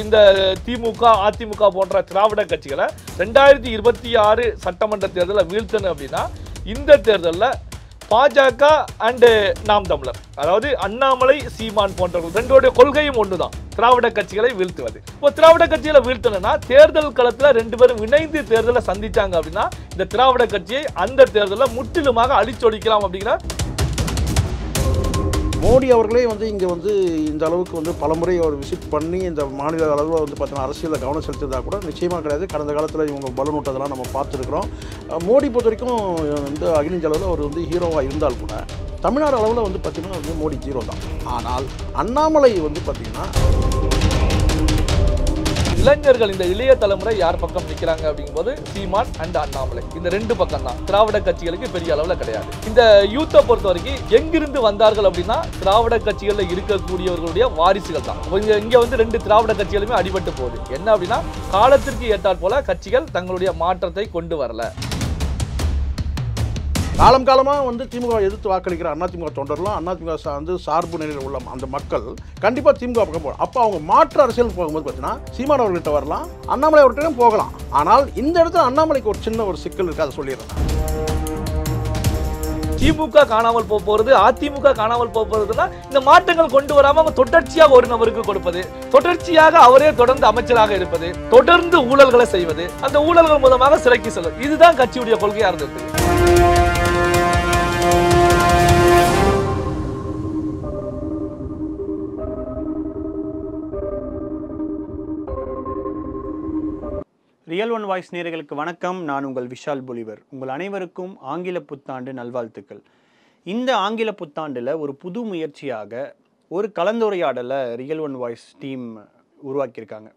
இந்த திமுக அதிமுக போன்ற திராவிட கட்சிகளை ரெண்டாயிரத்தி இருபத்தி ஆறு சட்டமன்ற தேர்தலில் வீழ்த்தணும் அப்படின்னா இந்த தேர்தலில் பாஜக அண்டு நாம் தமிழர் அதாவது அண்ணாமலை சீமான் போன்றவர்கள் ரெண்டோடைய கொள்கையும் ஒன்று தான் திராவிட கட்சிகளை வீழ்த்துவது இப்போ திராவிட கட்சிகளை வீழ்த்தணும்னா தேர்தல் களத்தில் ரெண்டு பேரும் இணைந்து தேர்தலை சந்தித்தாங்க அப்படின்னா இந்த திராவிட கட்சியை அந்த தேர்தலில் முற்றிலுமாக அழிச்சொடிக்கலாம் அப்படிங்கிற மோடி அவர்களே வந்து இங்கே வந்து இந்த அளவுக்கு வந்து பலமுறை அவர் விசிட் பண்ணி இந்த மாநில அளவில் வந்து பார்த்தீங்கன்னா அரசியலில் கவனம் செலுத்துறதா கூட நிச்சயமாக கிடையாது கடந்த காலத்தில் இவங்க பலனூட்டதெல்லாம் நம்ம பார்த்துருக்குறோம் மோடி பொறுத்த வரைக்கும் வந்து அகில இந்திய அளவில் அவர் வந்து ஹீரோவாக இருந்தால் கூட தமிழ்நாடு அளவில் வந்து பார்த்திங்கன்னா வந்து மோடி ஜீரோ தான் ஆனால் அண்ணாமலை வந்து பார்த்திங்கன்னா இளைஞர்கள் இந்த இளைய தலைமுறை யார் பக்கம் நிற்கிறாங்க அப்படிங்கும்போது சீமான் அண்ட் அண்ணாமலை இந்த ரெண்டு பக்கம் தான் திராவிட கட்சிகளுக்கு பெரிய அளவில் கிடையாது இந்த யூத்தை பொறுத்த வரைக்கும் எங்கிருந்து வந்தார்கள் அப்படின்னா திராவிட கட்சிகளில் இருக்கக்கூடியவர்களுடைய வாரிசுகள் தான் இங்கே இங்கே வந்து ரெண்டு திராவிட கட்சிகளுமே அடிபட்டு போகுது என்ன அப்படின்னா காலத்திற்கு ஏற்றாற் போல கட்சிகள் தங்களுடைய மாற்றத்தை கொண்டு வரல காலம் காலமாக வந்து திமுக எதிர்த்து வாக்களிக்கிற அதிமுக தொண்டர்களும் அதிமுக வந்து சார்பு நிலையில் உள்ள அந்த மக்கள் கண்டிப்பாக திமுக பக்கம் போகலாம் அப்போ அவங்க மாற்று அரசியல் போகும்போது பார்த்தீங்கன்னா சீமான் அவர்கள்ட்ட வரலாம் அண்ணாமலை அவர்கிட்டையும் போகலாம் ஆனால் இந்த இடத்துல அண்ணாமலைக்கு ஒரு சின்ன ஒரு சிக்கல் இருக்குது அதை சொல்லிடுறேன் திமுக காணாமல் போக போறது அதிமுக காணாமல் போக இந்த மாற்றங்கள் கொண்டு வராம அவங்க தொடர்ச்சியாக ஒரு நபருக்கு கொடுப்பது தொடர்ச்சியாக அவரே தொடர்ந்து அமைச்சராக இருப்பது தொடர்ந்து ஊழல்களை செய்வது அந்த ஊழல்கள் மூலமாக சிறைக்கு செல்வது இதுதான் கட்சியுடைய கொள்கையா இருந்தது ரியல் ஒன் வாய்ஸ் நேர்களுக்கு வணக்கம் நான் உங்கள் விஷால் புலிவர் உங்கள் அனைவருக்கும் ஆங்கில புத்தாண்டு நல்வாழ்த்துக்கள் இந்த ஆங்கில புத்தாண்டில் ஒரு புது முயற்சியாக ஒரு கலந்துரையாடலை ரியல் ஒன் வாய்ஸ் டீம் உருவாக்கியிருக்காங்க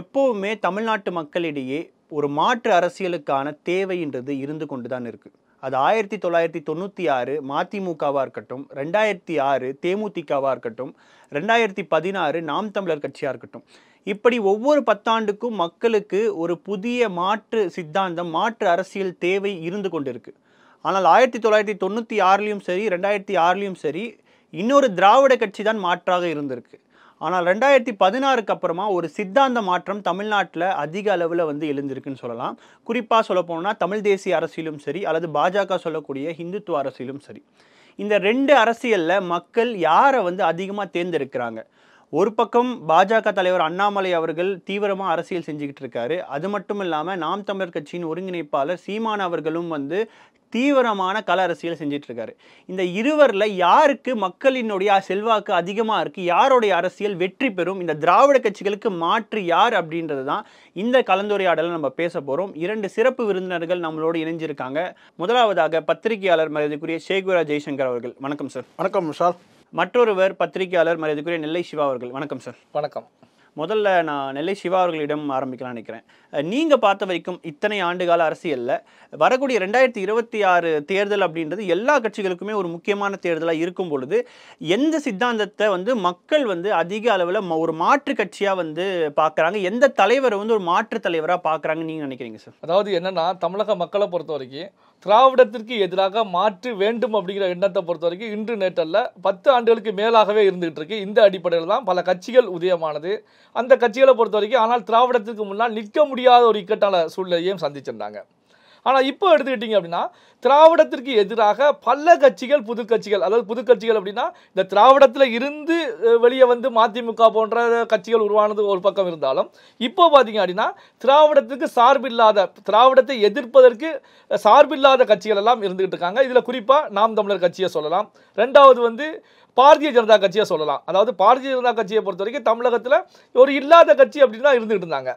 எப்போவுமே தமிழ்நாட்டு மக்களிடையே ஒரு மாற்று அரசியலுக்கான தேவைன்றது இருந்து கொண்டு தான் இருக்குது அது ஆயிரத்தி தொள்ளாயிரத்தி தொண்ணூற்றி ஆறு மதிமுகவாக இருக்கட்டும் ரெண்டாயிரத்தி ஆறு தேமுதிகவாக இருக்கட்டும் ரெண்டாயிரத்தி பதினாறு நாம் தமிழர் கட்சியாக இருக்கட்டும் இப்படி ஒவ்வொரு பத்தாண்டுக்கும் மக்களுக்கு ஒரு புதிய மாற்று சித்தாந்தம் மாற்று அரசியல் தேவை இருந்து கொண்டிருக்கு ஆனால் ஆயிரத்தி தொள்ளாயிரத்தி தொண்ணூற்றி ஆறுலேயும் சரி ரெண்டாயிரத்தி ஆறுலேயும் சரி இன்னொரு திராவிட கட்சி தான் மாற்றாக இருந்திருக்கு ஆனால் ரெண்டாயிரத்தி பதினாறுக்கு அப்புறமா ஒரு சித்தாந்த மாற்றம் தமிழ்நாட்டில் அதிக அளவில் வந்து எழுந்திருக்குன்னு சொல்லலாம் குறிப்பாக சொல்ல போனால் தமிழ் தேசிய அரசியலும் சரி அல்லது பாஜக சொல்லக்கூடிய ஹிந்துத்துவ அரசியலும் சரி இந்த ரெண்டு அரசியலில் மக்கள் யாரை வந்து அதிகமாக தேர்ந்தெடுக்கிறாங்க ஒரு பக்கம் பாஜக தலைவர் அண்ணாமலை அவர்கள் தீவிரமாக அரசியல் செஞ்சுக்கிட்டு இருக்காரு அது மட்டும் இல்லாமல் நாம் தமிழர் கட்சியின் ஒருங்கிணைப்பாளர் சீமான் அவர்களும் வந்து தீவிரமான கல அரசியல் செஞ்சிட்டு இருக்காரு இந்த இருவரில் யாருக்கு மக்களினுடைய செல்வாக்கு அதிகமாக இருக்குது யாருடைய அரசியல் வெற்றி பெறும் இந்த திராவிட கட்சிகளுக்கு மாற்று யார் அப்படின்றது தான் இந்த கலந்துரையாடலை நம்ம பேச போகிறோம் இரண்டு சிறப்பு விருந்தினர்கள் நம்மளோடு இணைஞ்சிருக்காங்க முதலாவதாக பத்திரிகையாளர் மரியாதைக்குரிய சேகுரா ஜெய்சங்கர் அவர்கள் வணக்கம் சார் வணக்கம் விஷால் மற்றொருவர் பத்திரிகையாளர் மரியாதைக்குரிய நெல்லை சிவா அவர்கள் வணக்கம் சார் வணக்கம் முதல்ல நான் நெல்லை சிவா அவர்களிடம் ஆரம்பிக்கலாம் நினைக்கிறேன் நீங்கள் பார்த்த வரைக்கும் இத்தனை ஆண்டுகால அரசியலில் வரக்கூடிய ரெண்டாயிரத்தி இருபத்தி ஆறு தேர்தல் அப்படின்றது எல்லா கட்சிகளுக்குமே ஒரு முக்கியமான தேர்தலாக இருக்கும் பொழுது எந்த சித்தாந்தத்தை வந்து மக்கள் வந்து அதிக அளவில் ஒரு மாற்று கட்சியாக வந்து பார்க்குறாங்க எந்த தலைவரை வந்து ஒரு மாற்று தலைவராக பார்க்குறாங்கன்னு நீங்கள் நினைக்கிறீங்க சார் அதாவது என்னென்னா தமிழக மக்களை பொறுத்த வரைக்கும் திராவிடத்திற்கு எதிராக மாற்று வேண்டும் அப்படிங்கிற எண்ணத்தை பொறுத்த வரைக்கும் இன்று நேற்றல்ல பத்து ஆண்டுகளுக்கு மேலாகவே இருந்துகிட்டு இருக்கு இந்த அடிப்படையில் தான் பல கட்சிகள் உதயமானது அந்த கட்சிகளை பொறுத்த வரைக்கும் ஆனால் திராவிடத்திற்கு முன்னால் நிற்க முடியாத ஒரு இக்கட்டான சூழ்நிலையும் சந்திச்சிருந்தாங்க ஆனால் இப்போ எடுத்துக்கிட்டிங்க அப்படின்னா திராவிடத்திற்கு எதிராக பல கட்சிகள் புது கட்சிகள் அதாவது புது கட்சிகள் அப்படின்னா இந்த திராவிடத்தில் இருந்து வெளியே வந்து மதிமுக போன்ற கட்சிகள் உருவானது ஒரு பக்கம் இருந்தாலும் இப்போ பார்த்தீங்க அப்படின்னா திராவிடத்துக்கு சார்பில்லாத திராவிடத்தை எதிர்ப்பதற்கு சார்பில்லாத கட்சிகள் எல்லாம் இருந்துகிட்டு இருக்காங்க இதில் குறிப்பாக நாம் தமிழர் கட்சியை சொல்லலாம் ரெண்டாவது வந்து பாரதிய ஜனதா கட்சியை சொல்லலாம் அதாவது பாரதிய ஜனதா கட்சியை பொறுத்த வரைக்கும் தமிழகத்தில் ஒரு இல்லாத கட்சி அப்படின்னு தான் இருந்துகிட்டு இருந்தாங்க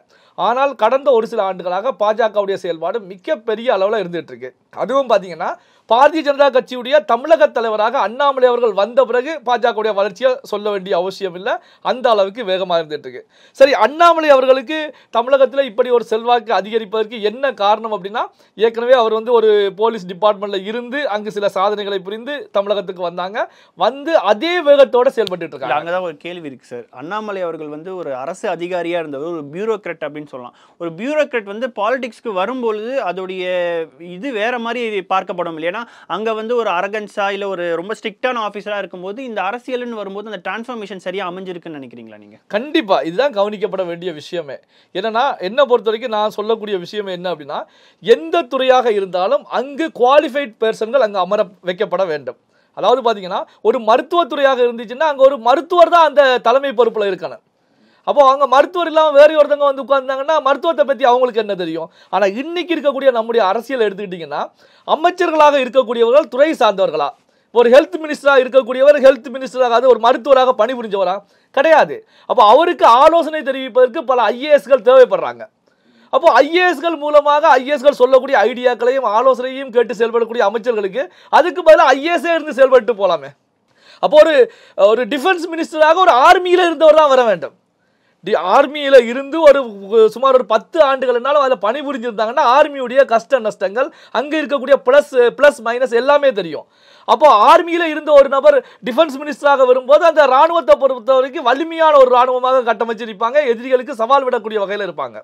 ஆனால் கடந்த ஒரு சில ஆண்டுகளாக பாஜகவுடைய செயல்பாடு மிகப்பெரிய அளவில் இருந்துகிட்டு இருக்கு அதுவும் பார்த்தீங்கன்னா பாரதிய ஜனதா கட்சியுடைய தமிழக தலைவராக அண்ணாமலை அவர்கள் வந்த பிறகு பாஜகவுடைய வளர்ச்சியை சொல்ல வேண்டிய அவசியம் இல்லை அந்த அளவுக்கு வேகமாக இருந்துட்டு இருக்கு சரி அண்ணாமலை அவர்களுக்கு தமிழகத்தில் இப்படி ஒரு செல்வாக்கு அதிகரிப்பதற்கு என்ன காரணம் அப்படின்னா ஏற்கனவே அவர் வந்து ஒரு போலீஸ் டிபார்ட்மெண்ட்ல இருந்து அங்கு சில சாதனைகளை புரிந்து தமிழகத்துக்கு வந்தாங்க வந்து அதே வேகத்தோடு செயல்பட்டு இருக்காங்க அங்கே தான் ஒரு கேள்வி இருக்குது சார் அண்ணாமலை அவர்கள் வந்து ஒரு அரசு அதிகாரியாக இருந்தவர் ஒரு பியூரோக்ராட் அப்படின்னு சொல்லலாம் ஒரு பியூரோக்ராட் வந்து பாலிடிக்ஸ்க்கு வரும்பொழுது அதோடைய இது வேற மாதிரி பார்க்கப்படும் இல்லையா ஏன்னா அங்கே வந்து ஒரு அரகன்ஸாக இல்லை ஒரு ரொம்ப ஸ்ட்ரிக்டான ஆஃபீஸராக இருக்கும்போது இந்த அரசியல்னு வரும்போது அந்த டிரான்ஸ்ஃபர்மேஷன் சரியாக அமைஞ்சிருக்குன்னு நினைக்கிறீங்களா நீங்கள் கண்டிப்பாக இதுதான் கவனிக்கப்பட வேண்டிய விஷயமே என்னன்னா என்னை பொறுத்த வரைக்கும் நான் சொல்லக்கூடிய விஷயம் என்ன அப்படின்னா எந்த துறையாக இருந்தாலும் அங்கு குவாலிஃபைட் பர்சன்கள் அங்கே அமர வைக்கப்பட வேண்டும் அதாவது பார்த்தீங்கன்னா ஒரு மருத்துவத்துறையாக இருந்துச்சுன்னா அங்கே ஒரு மருத்துவர் தான் அந்த தலைமை பொறுப்பில் இருக்கணும் அப்போ அவங்க மருத்துவர் இல்லாமல் வேறு ஒருத்தவங்க வந்து உட்கார்ந்தாங்கன்னா மருத்துவத்தை பற்றி அவங்களுக்கு என்ன தெரியும் ஆனால் இன்னைக்கு இருக்கக்கூடிய நம்முடைய அரசியல் எடுத்துக்கிட்டிங்கன்னா அமைச்சர்களாக இருக்கக்கூடியவர்கள் துறை சார்ந்தவர்களா ஒரு ஹெல்த் மினிஸ்டராக இருக்கக்கூடியவர் ஹெல்த் மினிஸ்டராக ஒரு மருத்துவராக பணிபுரிஞ்சவரா கிடையாது அப்போ அவருக்கு ஆலோசனை தெரிவிப்பதற்கு பல ஐஏஎஸ்கள் தேவைப்படுறாங்க அப்போ ஐஏஎஸ்கள் மூலமாக ஐஏஎஸ்கள் சொல்லக்கூடிய ஐடியாக்களையும் ஆலோசனையும் கேட்டு செயல்படக்கூடிய அமைச்சர்களுக்கு அதுக்கு பதிலாக ஐஏஎஸ்ஸே இருந்து செயல்பட்டு போகலாமே அப்போ ஒரு ஒரு டிஃபென்ஸ் மினிஸ்டராக ஒரு ஆர்மியில் இருந்தவர் தான் வர வேண்டும் ஆர்மியில் இருந்து ஒரு சுமார் ஒரு பத்து ஆண்டுகள்னாலும் அதில் பணிபுரிஞ்சிருந்தாங்கன்னா ஆர்மியுடைய கஷ்ட நஷ்டங்கள் அங்கே இருக்கக்கூடிய ப்ளஸ் ப்ளஸ் மைனஸ் எல்லாமே தெரியும் அப்போ ஆர்மியில் இருந்த ஒரு நபர் டிஃபென்ஸ் மினிஸ்டராக வரும்போது அந்த ராணுவத்தை பொறுத்த வரைக்கும் வலிமையான ஒரு ராணுவமாக கட்டமைச்சிருப்பாங்க எதிரிகளுக்கு சவால் விடக்கூடிய வகையில் இருப்பாங்க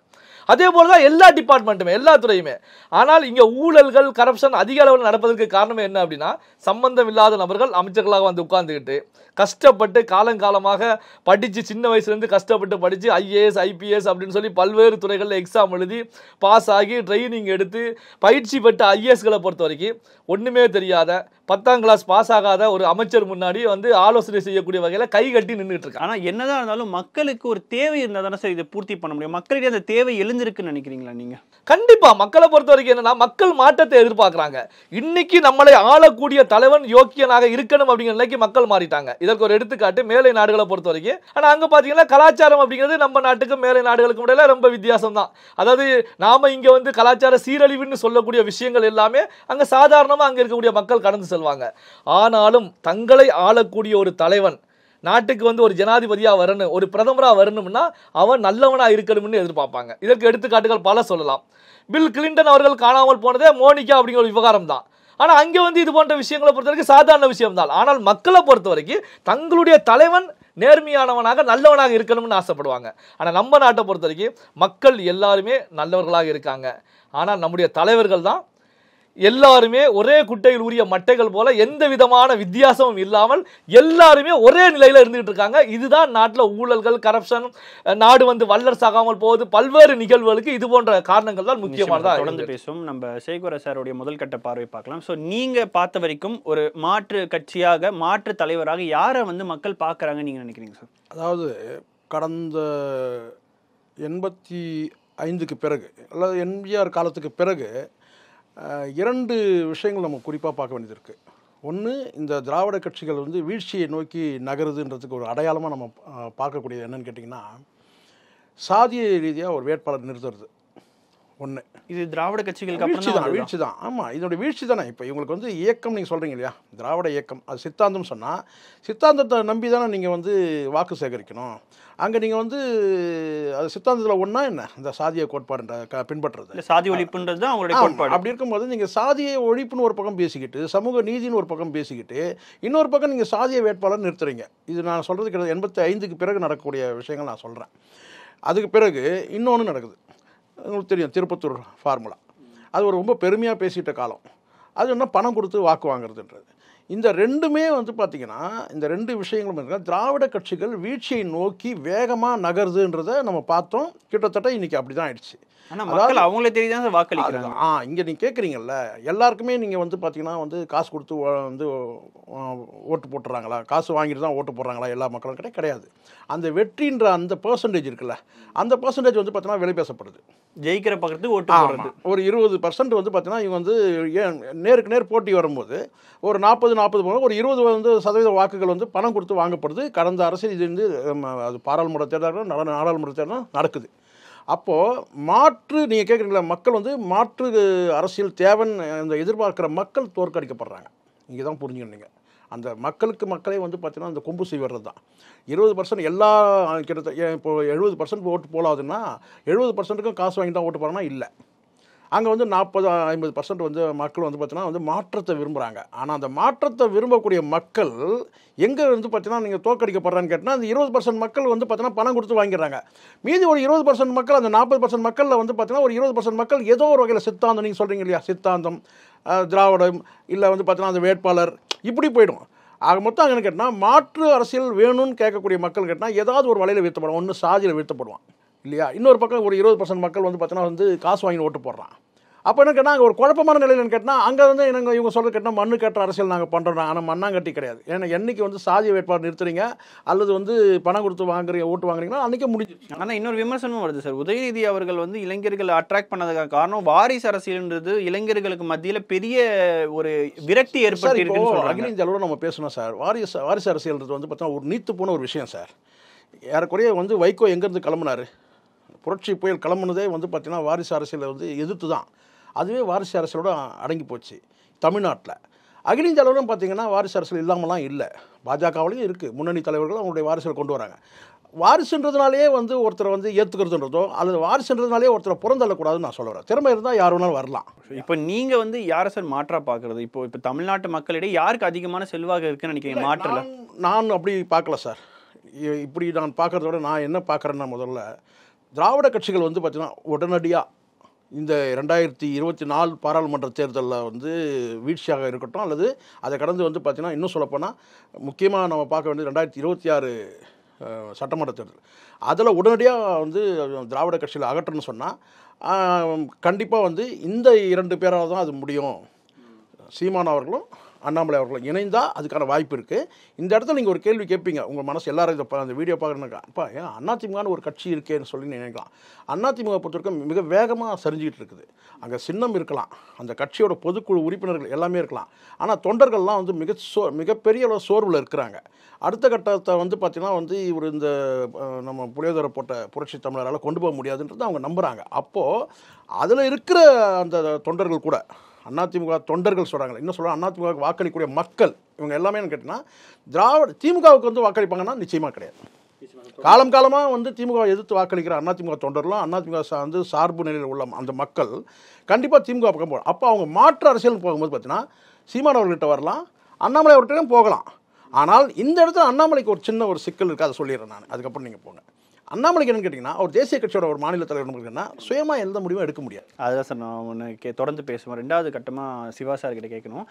அதே போல தான் எல்லா டிபார்ட்மெண்ட்டுமே எல்லா துறையுமே ஆனால் இங்கே ஊழல்கள் கரப்ஷன் அதிக அளவில் நடப்பதற்கு காரணம் என்ன அப்படின்னா சம்பந்தம் இல்லாத நபர்கள் அமைச்சர்களாக வந்து உட்கார்ந்துக்கிட்டு கஷ்டப்பட்டு காலங்காலமாக படித்து சின்ன வயசுலேருந்து கஷ்டப்பட்டு படித்து ஐஏஎஸ் ஐபிஎஸ் அப்படின்னு சொல்லி பல்வேறு துறைகளில் எக்ஸாம் எழுதி பாஸ் ஆகி ட்ரைனிங் எடுத்து பயிற்சி பெற்ற ஐஏஎஸ்களை பொறுத்த வரைக்கும் ஒன்றுமே தெரியாத பத்தாம் பத்தாம் கிளாஸ் பாஸ் ஆகாத ஒரு அமைச்சர் முன்னாடி வந்து ஆலோசனை செய்யக்கூடிய வகையில் கை கட்டி நின்றுட்டு இருக்கு ஆனால் என்னதான் இருந்தாலும் மக்களுக்கு ஒரு தேவை இருந்தால் தானே சார் இதை பூர்த்தி பண்ண முடியும் மக்களிடையே அந்த தேவை எழுந்திருக்குன்னு நினைக்கிறீங்களா நீங்கள் கண்டிப்பாக மக்களை பொறுத்த வரைக்கும் என்னன்னா மக்கள் மாற்றத்தை எதிர்பார்க்குறாங்க இன்னைக்கு நம்மளை ஆளக்கூடிய தலைவன் யோக்கியனாக இருக்கணும் அப்படிங்கிற நிலைக்கு மக்கள் மாறிட்டாங்க இதற்கு ஒரு எடுத்துக்காட்டு மேலை நாடுகளை பொறுத்த வரைக்கும் ஆனால் அங்கே பார்த்தீங்கன்னா கலாச்சாரம் அப்படிங்கிறது நம்ம நாட்டுக்கும் மேலை நாடுகளுக்கும் இடையில ரொம்ப வித்தியாசம் தான் அதாவது நாம இங்கே வந்து கலாச்சார சீரழிவுன்னு சொல்லக்கூடிய விஷயங்கள் எல்லாமே அங்கே சாதாரணமாக அங்கே இருக்கக்கூடிய மக்கள் கடந்து செல்வாங்க இருக்காங்க ஆனாலும் தங்களை ஆளக்கூடிய ஒரு தலைவன் நாட்டுக்கு வந்து ஒரு ஜனாதிபதியாக வரணும் ஒரு பிரதமராக வரணும்னா அவன் நல்லவனாக இருக்கணும்னு எதிர்பார்ப்பாங்க இதற்கு எடுத்துக்காட்டுகள் பல சொல்லலாம் பில் கிளின்டன் அவர்கள் காணாமல் போனதே மோனிகா அப்படிங்கிற ஒரு விவகாரம் தான் ஆனால் அங்கே வந்து இது போன்ற விஷயங்களை பொறுத்த வரைக்கும் சாதாரண விஷயம் தான் ஆனால் மக்களை பொறுத்த வரைக்கும் தங்களுடைய தலைவன் நேர்மையானவனாக நல்லவனாக இருக்கணும்னு ஆசைப்படுவாங்க ஆனால் நம்ம நாட்டை பொறுத்த வரைக்கும் மக்கள் எல்லாருமே நல்லவர்களாக இருக்காங்க ஆனால் நம்முடைய தலைவர்கள் தான் எல்லாருமே ஒரே குட்டையில் உரிய மட்டைகள் போல எந்த விதமான வித்தியாசமும் இல்லாமல் எல்லாருமே ஒரே நிலையில் இருந்துகிட்டு இருக்காங்க இதுதான் நாட்டில் ஊழல்கள் கரப்ஷன் நாடு வந்து வல்லரசாகாமல் ஆகாமல் போகுது பல்வேறு நிகழ்வுகளுக்கு இது போன்ற காரணங்கள் தான் முக்கியமானதாக தொடர்ந்து பேசும் நம்ம சேகுர சாருடைய முதல் கட்ட பார்வை பார்க்கலாம் ஸோ நீங்கள் பார்த்த வரைக்கும் ஒரு மாற்று கட்சியாக மாற்று தலைவராக யாரை வந்து மக்கள் பார்க்குறாங்க நீங்கள் நினைக்கிறீங்க சார் அதாவது கடந்த எண்பத்தி ஐந்துக்கு பிறகு அல்லது எம்ஜிஆர் காலத்துக்கு பிறகு இரண்டு விஷயங்கள் நம்ம குறிப்பாக பார்க்க வேண்டியது இருக்குது ஒன்று இந்த திராவிட கட்சிகள் வந்து வீழ்ச்சியை நோக்கி நகருதுன்றதுக்கு ஒரு அடையாளமாக நம்ம பார்க்கக்கூடியது என்னென்னு கேட்டிங்கன்னா சாதிய ரீதியாக ஒரு வேட்பாளர் நிறுத்துறது ஒன்று இது திராவிட கட்சிகளுக்கு வீழ்ச்சி தான் வீழ்ச்சி தான் ஆமாம் இதோட வீழ்ச்சி தானே இப்போ இவங்களுக்கு வந்து இயக்கம் நீங்கள் சொல்கிறீங்க இல்லையா திராவிட இயக்கம் அது சித்தாந்தம் சொன்னால் சித்தாந்தத்தை நம்பி தானே நீங்கள் வந்து வாக்கு சேகரிக்கணும் அங்கே நீங்கள் வந்து அது சித்தாந்தத்தில் ஒன்றா என்ன இந்த சாதிய கோட்பாடுன்ற பின்பற்றுறது சாதி ஒழிப்புன்றது தான் அவங்களுடைய கோட்பாடு அப்படி இருக்கும்போது நீங்கள் சாதிய ஒழிப்புன்னு ஒரு பக்கம் பேசிக்கிட்டு சமூக நீதினு ஒரு பக்கம் பேசிக்கிட்டு இன்னொரு பக்கம் நீங்கள் சாதிய வேட்பாளர் நிறுத்துறீங்க இது நான் சொல்கிறது கிடையாது எண்பத்தி ஐந்துக்கு பிறகு நடக்கக்கூடிய விஷயங்கள் நான் சொல்கிறேன் அதுக்கு பிறகு இன்னொன்று நடக்குது உங்களுக்கு தெரியும் திருப்பத்தூர் ஃபார்முலா அது ஒரு ரொம்ப பெருமையாக பேசிட்ட காலம் அது என்ன பணம் கொடுத்து வாக்கு வாங்குறதுன்றது இந்த ரெண்டுமே வந்து பார்த்திங்கன்னா இந்த ரெண்டு விஷயங்களும் பார்த்தீங்கன்னா திராவிட கட்சிகள் வீழ்ச்சியை நோக்கி வேகமாக நகருதுன்றதை நம்ம பார்த்தோம் கிட்டத்தட்ட இன்றைக்கி அப்படி தான் ஆயிடுச்சு அதாவது அவங்களே தெரியாத வாக்களிக்கிறாங்க ஆ இங்கே நீங்கள் கேட்குறீங்கல்ல எல்லாருக்குமே நீங்கள் வந்து பார்த்தீங்கன்னா வந்து காசு கொடுத்து வந்து ஓட்டு போட்டுறாங்களா காசு வாங்கிட்டு தான் ஓட்டு போடுறாங்களா எல்லா மக்களும் கிட்ட கிடையாது அந்த வெற்றின்ற அந்த பர்சன்டேஜ் இருக்குல்ல அந்த பர்சன்டேஜ் வந்து பார்த்தீங்கன்னா வெளி பேசப்படுது ஜெயிக்கிற பக்கத்து ஓட்டு ஒரு இருபது பர்சன்ட் வந்து பார்த்தீங்கன்னா இவங்க வந்து ஏன் நேருக்கு நேர் போட்டி வரும்போது ஒரு நாற்பது முப்பது நாற்பது ஒரு இருபது வந்து சதவீத வாக்குகள் வந்து பணம் கொடுத்து வாங்கப்படுது கடந்த அரசு இது வந்து அது பாராளுமன்ற நட நாடாளுமன்ற தேர்தல் நடக்குது அப்போது மாற்று நீங்கள் கேட்குறீங்களா மக்கள் வந்து மாற்று அரசியல் தேவைன்னு இந்த எதிர்பார்க்குற மக்கள் தோற்கடிக்கப்படுறாங்க இங்கே தான் புரிஞ்சுக்கணுங்க அந்த மக்களுக்கு மக்களே வந்து பார்த்திங்கன்னா அந்த கொம்பு செய்வது தான் இருபது பர்சன்ட் எல்லா கிட்டத்தட்ட இப்போ எழுபது பர்சன்ட் ஓட்டு போலாதுன்னா எழுபது பர்சன்ட்டுக்கும் காசு வாங்கி தான் ஓட்டு போகிறோன்னா இல்லை அங்கே வந்து நாற்பது ஐம்பது பர்சன்ட் வந்து மக்கள் வந்து பார்த்தீங்கன்னா வந்து மாற்றத்தை விரும்புகிறாங்க ஆனால் அந்த மாற்றத்தை விரும்பக்கூடிய மக்கள் எங்கே வந்து பார்த்தீங்கன்னா நீங்கள் தோற்கடிக்கப்படுறான்னு கேட்டால் அந்த இருபது பர்சன்ட் மக்கள் வந்து பார்த்தீங்கன்னா பணம் கொடுத்து வாங்கிடுறாங்க மீதி ஒரு இருபது பர்சன்ட் மக்கள் அந்த நாற்பது பர்சன்ட் மக்களில் வந்து பார்த்தீங்கன்னா ஒரு இருபது பர்சன்ட் மக்கள் ஏதோ ஒரு வகையில் சித்தாந்தம் நீங்கள் சொல்கிறீங்க இல்லையா சித்தாந்தம் திராவிடம் இல்லை வந்து பார்த்தீங்கன்னா அந்த வேட்பாளர் இப்படி போயிடும் ஆக மொத்தம் அங்கே கேட்டால் மாற்று அரசியல் வேணும்னு கேட்கக்கூடிய மக்கள் கேட்டால் ஏதாவது ஒரு வலையில் வீழ்த்தப்படுவான் ஒன்று சாதியில் வீழ்த்தப்படுவான் இல்லையா இன்னொரு பக்கம் ஒரு இருபது பர்சன்ட் மக்கள் வந்து பார்த்தீங்கன்னா வந்து காசு வாங்கி ஓட்டு போடுறான் அப்போ என்ன கேட்டால் அங்கே ஒரு குழப்பமான நிலையில் கேட்டால் அங்கே வந்து எனக்கு இவங்க சொல்கிற கேட்டால் மண்ணு கட்டுற அரசியல் நாங்கள் பண்ணுறோம் ஆனால் மண்ணாங்கட்டி கிடையாது ஏன்னா என்றைக்கு வந்து சாதி வேட்பாளர் நிறுத்துறீங்க அல்லது வந்து பணம் கொடுத்து வாங்குறீங்க ஓட்டு வாங்குறீங்கன்னா அன்றைக்கே முடிஞ்சு ஆனால் இன்னொரு விமர்சனமும் வருது சார் உதயநிதி அவர்கள் வந்து இளைஞர்களை அட்ராக்ட் பண்ணதுக்கான காரணம் வாரிசு அரசியல்ன்றது இளைஞர்களுக்கு மத்தியில் பெரிய ஒரு விரக்தி ஏற்பாடு அகில இந்திய அளவு நம்ம பேசணும் சார் வாரிசு வாரிசு அரசியல்ன்றது வந்து பார்த்தா ஒரு நீத்து போன ஒரு விஷயம் சார் ஏறக்குறைய வந்து வைகோ எங்கேருந்து கிளம்புனாரு புரட்சி புயல் கிளம்புனதே வந்து பார்த்தீங்கன்னா வாரிசு அரசியலை வந்து எதிர்த்து தான் அதுவே வாரிசு அரசியலோட அடங்கி போச்சு தமிழ்நாட்டில் அகில இந்திய அளவிலும் பார்த்திங்கன்னா வாரிசு அரசியல் இல்லாமலாம் இல்லை பாஜகவிலையும் இருக்குது முன்னணி தலைவர்கள் அவங்களுடைய வாரிசுகள் கொண்டு வராங்க வாரிசுன்றதுனாலே வந்து ஒருத்தரை வந்து ஏற்றுக்கிறதுன்றதோ அல்லது வாரிசுன்றதுனாலே ஒருத்தரை புறந்தள்ளக்கூடாதுன்னு நான் சொல்கிறேன் திறமை இருந்தால் யார் வேணாலும் வரலாம் இப்போ நீங்கள் வந்து யாரை சார் மாற்றாக பார்க்குறது இப்போ இப்போ தமிழ்நாட்டு மக்களிடையே யாருக்கு அதிகமான செல்வாக இருக்குன்னு நினைக்கிறீங்க மாற்றலை நான் அப்படி பார்க்கல சார் இப்படி நான் பார்க்குறதோட நான் என்ன பார்க்குறேன்னா முதல்ல திராவிட கட்சிகள் வந்து பார்த்திங்கன்னா உடனடியாக இந்த ரெண்டாயிரத்தி இருபத்தி நாலு பாராளுமன்ற தேர்தலில் வந்து வீழ்ச்சியாக இருக்கட்டும் அல்லது அதை கடந்து வந்து பார்த்திங்கன்னா இன்னும் சொல்லப்போனால் முக்கியமாக நம்ம பார்க்க வேண்டியது ரெண்டாயிரத்தி இருபத்தி ஆறு சட்டமன்ற தேர்தல் அதில் உடனடியாக வந்து திராவிட கட்சியில் அகற்றணும்னு சொன்னால் கண்டிப்பாக வந்து இந்த இரண்டு பேரால் தான் அது முடியும் சீமான் அவர்களும் அண்ணாமலை அவர்கள் இணைந்தால் அதுக்கான வாய்ப்பு இருக்குது இந்த இடத்துல நீங்கள் ஒரு கேள்வி கேட்பீங்க உங்கள் மனசு எல்லாரும் இதை அந்த வீடியோ பார்க்குறேன்னாக்கா அப்பா ஏன் அதிமுகன்னு ஒரு கட்சி இருக்கேன்னு சொல்லி நினைக்கலாம் அதிமுக பொறுத்தவரைக்கும் மிக வேகமாக சரிஞ்சிக்கிட்டு இருக்குது அங்கே சின்னம் இருக்கலாம் அந்த கட்சியோட பொதுக்குழு உறுப்பினர்கள் எல்லாமே இருக்கலாம் ஆனால் தொண்டர்கள்லாம் வந்து மிக சோ மிகப்பெரிய அளவு சோர்வில் இருக்கிறாங்க அடுத்த கட்டத்தை வந்து பார்த்திங்கன்னா வந்து இவர் இந்த நம்ம புளியோதரை போட்ட புரட்சி தமிழரால் கொண்டு போக முடியாதுன்றது அவங்க நம்புகிறாங்க அப்போது அதில் இருக்கிற அந்த தொண்டர்கள் கூட அதிமுக தொண்டர்கள் சொல்கிறாங்க இன்னும் சொல்ல அதிமுக வாக்களிக்கூடிய மக்கள் இவங்க எல்லாமே கேட்டிங்கன்னா திராவிட திமுகவுக்கு வந்து வாக்களிப்பாங்கன்னா நிச்சயமாக கிடையாது காலம் காலமாக வந்து திமுக எதிர்த்து வாக்களிக்கிற அதிமுக தொண்டர்களும் அதிமுக வந்து சார்பு நிலையில் உள்ள அந்த மக்கள் கண்டிப்பாக திமுக பக்கம் போகலாம் அப்போ அவங்க மாற்று அரசியல் போகும்போது பார்த்தீங்கன்னா சீமான் வரலாம் அண்ணாமலை அவர்கிட்டையும் போகலாம் ஆனால் இந்த இடத்துல அண்ணாமலைக்கு ஒரு சின்ன ஒரு சிக்கல் இருக்குது அதை சொல்லிடுறேன் நான் அதுக்கப்புறம் நீங்கள் போங்க அண்ணாமலைக்கு என்னன்னு கேட்டிங்கன்னா அவர் தேசிய கட்சியோட ஒரு மாநில தலைவர் கேட்டிங்கன்னா சுயமாக எந்த முடிவும் எடுக்க முடியாது அதுதான் சார் நான் உனக்கு தொடர்ந்து பேசுவேன் ரெண்டாவது கட்டமாக சிவா சார் கிட்ட கேட்கணும்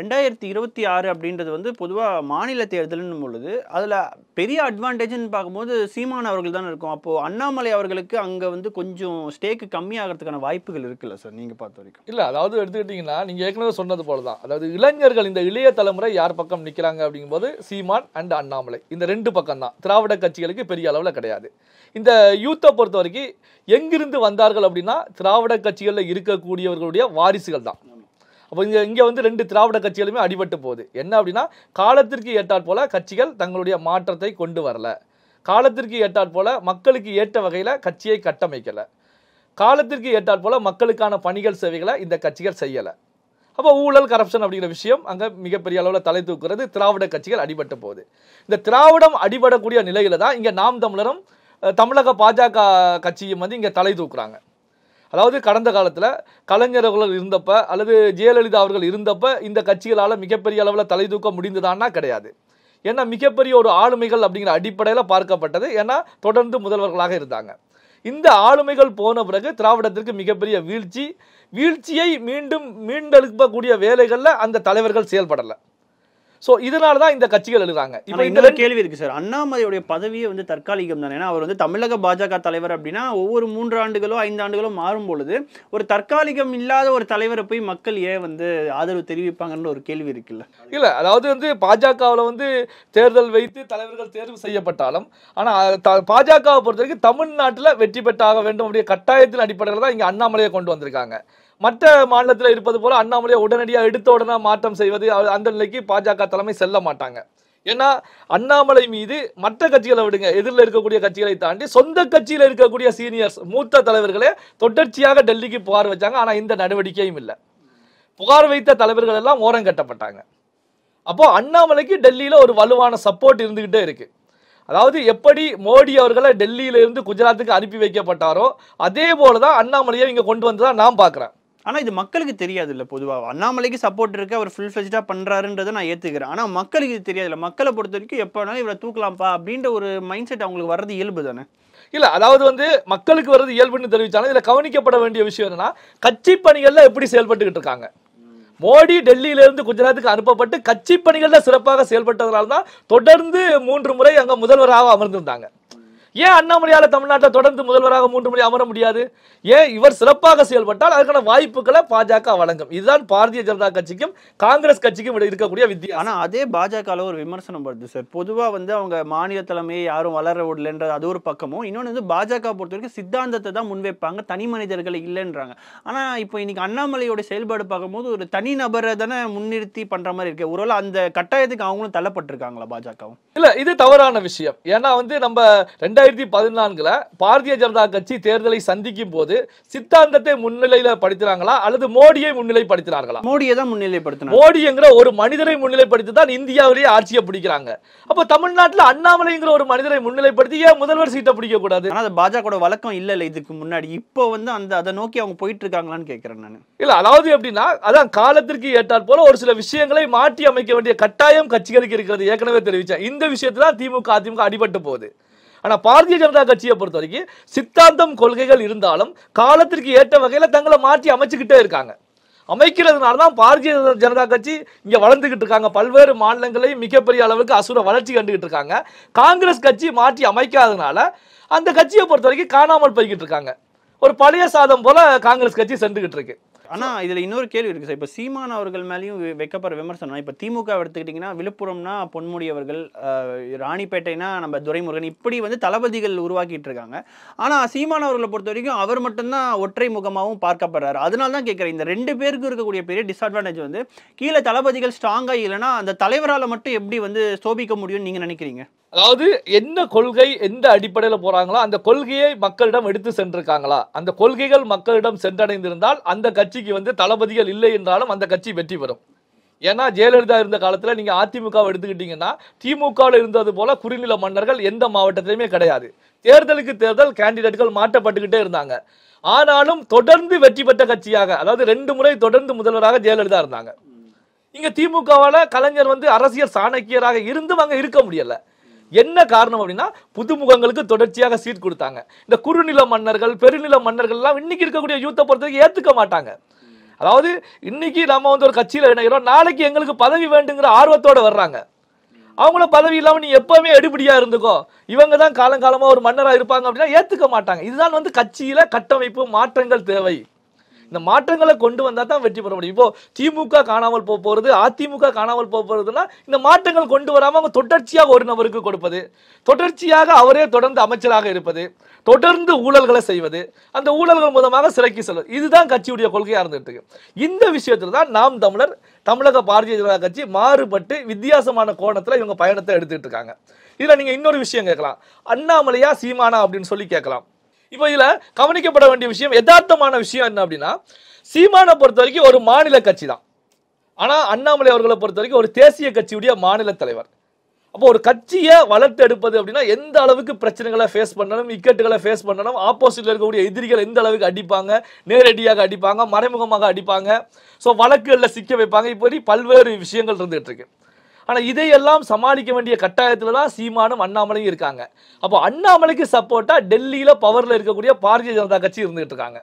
ரெண்டாயிரத்தி இருபத்தி ஆறு அப்படின்றது வந்து பொதுவாக மாநில தேர்தல்னு பொழுது அதில் பெரிய அட்வான்டேஜ்னு பார்க்கும்போது சீமான் அவர்கள் தான் இருக்கும் அப்போது அண்ணாமலை அவர்களுக்கு அங்கே வந்து கொஞ்சம் ஸ்டேக்கு கம்மியாகிறதுக்கான வாய்ப்புகள் இருக்குல்ல சார் நீங்கள் பார்த்த வரைக்கும் இல்லை அதாவது எடுத்துக்கிட்டிங்கன்னா நீங்கள் ஏற்கனவே சொன்னது போல தான் அதாவது இளைஞர்கள் இந்த இளைய தலைமுறை யார் பக்கம் நிற்கிறாங்க அப்படிங்கும்போது சீமான் அண்ட் அண்ணாமலை இந்த ரெண்டு பக்கம் தான் திராவிட கட்சிகளுக்கு பெரிய அளவில் கிடையாது இந்த யூத்தை பொறுத்த வரைக்கும் எங்கிருந்து வந்தார்கள் அப்படின்னா திராவிட கட்சிகளில் இருக்கக்கூடியவர்களுடைய வாரிசுகள் தான் அப்போ இங்கே இங்கே வந்து ரெண்டு திராவிட கட்சிகளுமே அடிபட்டு போகுது என்ன அப்படின்னா காலத்திற்கு ஏற்றாற் போல கட்சிகள் தங்களுடைய மாற்றத்தை கொண்டு வரல காலத்திற்கு ஏற்றாற் போல மக்களுக்கு ஏற்ற வகையில் கட்சியை கட்டமைக்கலை காலத்திற்கு ஏற்றாற் போல மக்களுக்கான பணிகள் சேவைகளை இந்த கட்சிகள் செய்யலை அப்போ ஊழல் கரப்ஷன் அப்படிங்கிற விஷயம் அங்கே மிகப்பெரிய அளவில் தலை தூக்குறது திராவிட கட்சிகள் அடிபட்டு போகுது இந்த திராவிடம் அடிபடக்கூடிய நிலையில் தான் இங்கே நாம் தமிழரும் தமிழக பாஜக கட்சியும் வந்து இங்கே தலை தூக்குறாங்க அதாவது கடந்த காலத்தில் கலைஞர்கள் இருந்தப்ப அல்லது ஜெயலலிதா அவர்கள் இருந்தப்ப இந்த கட்சிகளால் மிகப்பெரிய அளவில் தலை தூக்க முடிந்ததான்னா கிடையாது ஏன்னா மிகப்பெரிய ஒரு ஆளுமைகள் அப்படிங்கிற அடிப்படையில் பார்க்கப்பட்டது ஏன்னா தொடர்ந்து முதல்வர்களாக இருந்தாங்க இந்த ஆளுமைகள் போன பிறகு திராவிடத்திற்கு மிகப்பெரிய வீழ்ச்சி வீழ்ச்சியை மீண்டும் மீண்டெழுப்பக்கூடிய வேலைகளில் அந்த தலைவர்கள் செயல்படலை ஸோ இதனால தான் இந்த கட்சிகள் எழுதுறாங்க இப்போ இந்த கேள்வி இருக்கு சார் அண்ணாமலையுடைய பதவியை வந்து தற்காலிகம் தான் ஏன்னா அவர் வந்து தமிழக பாஜக தலைவர் அப்படின்னா ஒவ்வொரு மூன்று ஆண்டுகளோ ஐந்து ஆண்டுகளோ மாறும் பொழுது ஒரு தற்காலிகம் இல்லாத ஒரு தலைவரை போய் மக்கள் ஏன் வந்து ஆதரவு தெரிவிப்பாங்கன்ற ஒரு கேள்வி இருக்குல்ல இல்லை அதாவது வந்து பாஜகவில் வந்து தேர்தல் வைத்து தலைவர்கள் தேர்வு செய்யப்பட்டாலும் ஆனால் பாஜகவை பொறுத்த வரைக்கும் தமிழ்நாட்டில் வெற்றி பெற்றாக வேண்டும் அப்படிங்கிற கட்டாயத்தின் அடிப்படையில் தான் இங்கே அண்ணாமலையை கொண்டு வந்திருக்காங்க மற்ற மாநிலத்தில் இருப்பது போல அண்ணாமலையை உடனடியாக எடுத்த உடனே மாற்றம் செய்வது அந்த நிலைக்கு பாஜக தலைமை செல்ல மாட்டாங்க ஏன்னா அண்ணாமலை மீது மற்ற கட்சிகளை விடுங்க எதிரில் இருக்கக்கூடிய கட்சிகளை தாண்டி சொந்த கட்சியில் இருக்கக்கூடிய சீனியர்ஸ் மூத்த தலைவர்களே தொடர்ச்சியாக டெல்லிக்கு புகார் வச்சாங்க ஆனால் இந்த நடவடிக்கையும் இல்லை புகார் வைத்த தலைவர்கள் எல்லாம் ஓரம் கட்டப்பட்டாங்க அப்போ அண்ணாமலைக்கு டெல்லியில் ஒரு வலுவான சப்போர்ட் இருந்துக்கிட்டே இருக்குது அதாவது எப்படி மோடி அவர்களை டெல்லியிலிருந்து குஜராத்துக்கு அனுப்பி வைக்கப்பட்டாரோ அதே போல தான் அண்ணாமலையை இங்கே கொண்டு வந்துதான் நான் பார்க்குறேன் ஆனால் இது மக்களுக்கு தெரியாது இல்லை பொதுவாக அண்ணாமலைக்கு சப்போர்ட் இருக்கு அவர் ஃபுல் ஃபெஜ்டாக பண்ணுறாருன்றதை நான் ஏற்றுக்கிறேன் ஆனால் மக்களுக்கு இது தெரியாது இல்லை மக்களை பொறுத்த வரைக்கும் எப்போ வேணாலும் இவரை தூக்கலாம்ப்பா அப்படின்ற ஒரு மைண்ட் செட் அவங்களுக்கு வர்றது இயல்பு தானே இல்லை அதாவது வந்து மக்களுக்கு வர்றது இயல்புன்னு தெரிவித்தாலும் இதில் கவனிக்கப்பட வேண்டிய விஷயம் என்னன்னா கட்சி பணிகளில் எப்படி செயல்பட்டுக்கிட்டு இருக்காங்க மோடி டெல்லியிலிருந்து குஜராத்துக்கு அனுப்பப்பட்டு கட்சி பணிகளில் சிறப்பாக செயல்பட்டதனால தான் தொடர்ந்து மூன்று முறை அங்கே முதல்வராக அமர்ந்திருந்தாங்க ஏன் அண்ணாமலையால் தமிழ்நாட்டில் தொடர்ந்து முதல்வராக மூன்று முறை அமர முடியாது ஏன் இவர் சிறப்பாக செயல்பட்டால் அதற்கான வாய்ப்புகளை பாஜக வழங்கும் இதுதான் பாரதிய ஜனதா கட்சிக்கும் காங்கிரஸ் கட்சிக்கும் இருக்கக்கூடிய வித்தியா ஆனால் அதே பாஜகவில் ஒரு விமர்சனம் வருது சார் பொதுவாக வந்து அவங்க மாநில தலைமையை யாரும் வளர விடலைன்றது அது ஒரு பக்கமும் இன்னொன்று வந்து பாஜக பொறுத்த வரைக்கும் சித்தாந்தத்தை தான் முன்வைப்பாங்க தனி மனிதர்களை இல்லைன்றாங்க ஆனால் இப்போ இன்னைக்கு அண்ணாமலையோட செயல்பாடு பார்க்கும்போது ஒரு தனி நபரை தானே முன்னிறுத்தி பண்ணுற மாதிரி இருக்கு ஒரு அந்த கட்டாயத்துக்கு அவங்களும் தள்ளப்பட்டிருக்காங்களா பாஜகவும் இல்லை இது தவறான விஷயம் ஏன்னா வந்து நம்ம ரெண்டாயிரத்தி ரெண்டாயிரத்தி பதினான்குல பாரதிய ஜனதா கட்சி தேர்தலை சந்திக்கும் போது சித்தாந்தத்தை முன்னிலையில படுத்தினாங்களா அல்லது மோடியை முன்னிலைப்படுத்தினார்களா மோடியை தான் மோடி மோடிங்கிற ஒரு மனிதரை முன்னிலைப்படுத்தி தான் இந்தியாவிலேயே ஆட்சியை பிடிக்கிறாங்க அப்ப தமிழ்நாட்டில் அண்ணாமலைங்கிற ஒரு மனிதரை முன்னிலைப்படுத்தி ஏன் முதல்வர் சீட்டை பிடிக்க கூடாது ஆனா பாஜக வழக்கம் இல்ல இல்ல இதுக்கு முன்னாடி இப்போ வந்து அந்த அதை நோக்கி அவங்க போயிட்டு இருக்காங்களான்னு கேட்கிறேன் நான் இல்ல அதாவது எப்படின்னா அதான் காலத்திற்கு ஏற்றால் போல ஒரு சில விஷயங்களை மாற்றி அமைக்க வேண்டிய கட்டாயம் கட்சிகளுக்கு இருக்கிறது ஏற்கனவே தெரிவிச்சேன் இந்த விஷயத்துல திமுக அதிமுக அடிபட்டு போகுது ஆனால் பாரதிய ஜனதா கட்சியை பொறுத்த வரைக்கும் சித்தாந்தம் கொள்கைகள் இருந்தாலும் காலத்திற்கு ஏற்ற வகையில் தங்களை மாற்றி அமைச்சுக்கிட்டே இருக்காங்க அமைக்கிறதுனால தான் பாரதிய ஜனதா கட்சி இங்கே வளர்ந்துக்கிட்டு இருக்காங்க பல்வேறு மாநிலங்களையும் மிகப்பெரிய அளவுக்கு அசுர வளர்ச்சி கண்டுகிட்டு இருக்காங்க காங்கிரஸ் கட்சி மாற்றி அமைக்காதனால அந்த கட்சியை பொறுத்த வரைக்கும் காணாமல் போய்கிட்டு இருக்காங்க ஒரு பழைய சாதம் போல் காங்கிரஸ் கட்சி சென்றுக்கிட்டு இருக்கு ஆனால் இதில் இன்னொரு கேள்வி இருக்குது சார் இப்போ சீமான் அவர்கள் மேலேயும் வைக்கப்படுற விமர்சனம் இப்போ திமுக எடுத்துக்கிட்டிங்கன்னா விழுப்புரம்னா பொன்முடி அவர்கள் ராணிப்பேட்டைனா நம்ம துரைமுருகன் இப்படி வந்து தளபதிகள் உருவாக்கிட்டு இருக்காங்க ஆனால் சீமான் அவர்களை பொறுத்த வரைக்கும் அவர் மட்டும்தான் ஒற்றை முகமாகவும் பார்க்கப்படுறாரு அதனால தான் கேட்குறேன் இந்த ரெண்டு பேருக்கு இருக்கக்கூடிய பெரிய டிஸ்அட்வான்டேஜ் வந்து கீழே தளபதிகள் ஸ்ட்ராங்காக இல்லைன்னா அந்த தலைவரால் மட்டும் எப்படி வந்து சோபிக்க முடியும்னு நீங்கள் நினைக்கிறீங்க அதாவது என்ன கொள்கை எந்த அடிப்படையில் போறாங்களோ அந்த கொள்கையை மக்களிடம் எடுத்து சென்றிருக்காங்களா அந்த கொள்கைகள் மக்களிடம் சென்றடைந்திருந்தால் அந்த கட்சிக்கு வந்து தளபதிகள் இல்லை என்றாலும் அந்த கட்சி வெற்றி பெறும் ஏன்னா ஜெயலலிதா இருந்த காலத்தில் நீங்கள் அதிமுகவை எடுத்துக்கிட்டீங்கன்னா திமுகவில் இருந்தது போல குறுநில மன்னர்கள் எந்த மாவட்டத்திலுமே கிடையாது தேர்தலுக்கு தேர்தல் கேண்டிடேட்கள் மாற்றப்பட்டுக்கிட்டே இருந்தாங்க ஆனாலும் தொடர்ந்து வெற்றி பெற்ற கட்சியாக அதாவது ரெண்டு முறை தொடர்ந்து முதல்வராக ஜெயலலிதா இருந்தாங்க இங்க திமுகவால் கலைஞர் வந்து அரசியல் சாணக்கியராக இருந்தும் அங்கே இருக்க முடியலை என்ன காரணம் அப்படின்னா புதுமுகங்களுக்கு தொடர்ச்சியாக சீட் கொடுத்தாங்க இந்த குறுநில மன்னர்கள் பெருநில மன்னர்கள்லாம் இன்னைக்கு இருக்கக்கூடிய யூத்தை பொறுத்தவரைக்கும் ஏற்றுக்க மாட்டாங்க அதாவது இன்னைக்கு நம்ம வந்து ஒரு கட்சியில் இணைகிறோம் நாளைக்கு எங்களுக்கு பதவி வேண்டுங்கிற ஆர்வத்தோடு வர்றாங்க அவங்கள பதவி இல்லாமல் நீ எப்பவுமே எடுபடியாக இருந்துக்கோ இவங்க தான் காலங்காலமாக ஒரு மன்னராக இருப்பாங்க அப்படின்னா ஏற்றுக்க மாட்டாங்க இதுதான் வந்து கட்சியில் கட்டமைப்பு மாற்றங்கள் தேவை இந்த மாற்றங்களை கொண்டு வந்தால் தான் வெற்றி பெற முடியும் இப்போ திமுக காணாமல் போக போகிறது அதிமுக காணாமல் போக போகிறதுனா இந்த மாற்றங்கள் கொண்டு வராமல் அவங்க தொடர்ச்சியாக ஒரு நபருக்கு கொடுப்பது தொடர்ச்சியாக அவரே தொடர்ந்து அமைச்சராக இருப்பது தொடர்ந்து ஊழல்களை செய்வது அந்த ஊழல்கள் மூலமாக சிறைக்கு செல்வது இதுதான் கட்சியுடைய கொள்கையாக இருந்துட்டு இருக்கு இந்த விஷயத்தில் தான் நாம் தமிழர் தமிழக பாரதிய ஜனதா கட்சி மாறுபட்டு வித்தியாசமான கோணத்தில் இவங்க பயணத்தை எடுத்துட்டு இருக்காங்க இதில் நீங்கள் இன்னொரு விஷயம் கேட்கலாம் அண்ணாமலையா சீமானா அப்படின்னு சொல்லி கேட்கலாம் இப்போ இதில் கவனிக்கப்பட வேண்டிய விஷயம் யதார்த்தமான விஷயம் என்ன அப்படின்னா சீமானை பொறுத்த வரைக்கும் ஒரு மாநில கட்சி தான் ஆனால் அண்ணாமலை அவர்களை பொறுத்த வரைக்கும் ஒரு தேசிய கட்சியுடைய மாநில தலைவர் அப்போ ஒரு கட்சியை வளர்த்து எடுப்பது அப்படின்னா எந்த அளவுக்கு பிரச்சனைகளை ஃபேஸ் பண்ணணும் இக்கட்டுகளை ஃபேஸ் பண்ணணும் ஆப்போசிட்டில் இருக்கக்கூடிய எதிரிகள் எந்த அளவுக்கு அடிப்பாங்க நேரடியாக அடிப்பாங்க மறைமுகமாக அடிப்பாங்க ஸோ வழக்குகளில் சிக்க வைப்பாங்க இப்படி பல்வேறு விஷயங்கள் இருந்துகிட்டு இருக்கு ஆனால் இதையெல்லாம் சமாளிக்க வேண்டிய கட்டாயத்தில் தான் சீமானும் அண்ணாமலையும் இருக்காங்க அப்போ அண்ணாமலைக்கு சப்போர்ட்டாக டெல்லியில் பவரில் இருக்கக்கூடிய பாரதிய ஜனதா கட்சி இருந்துகிட்டு இருக்காங்க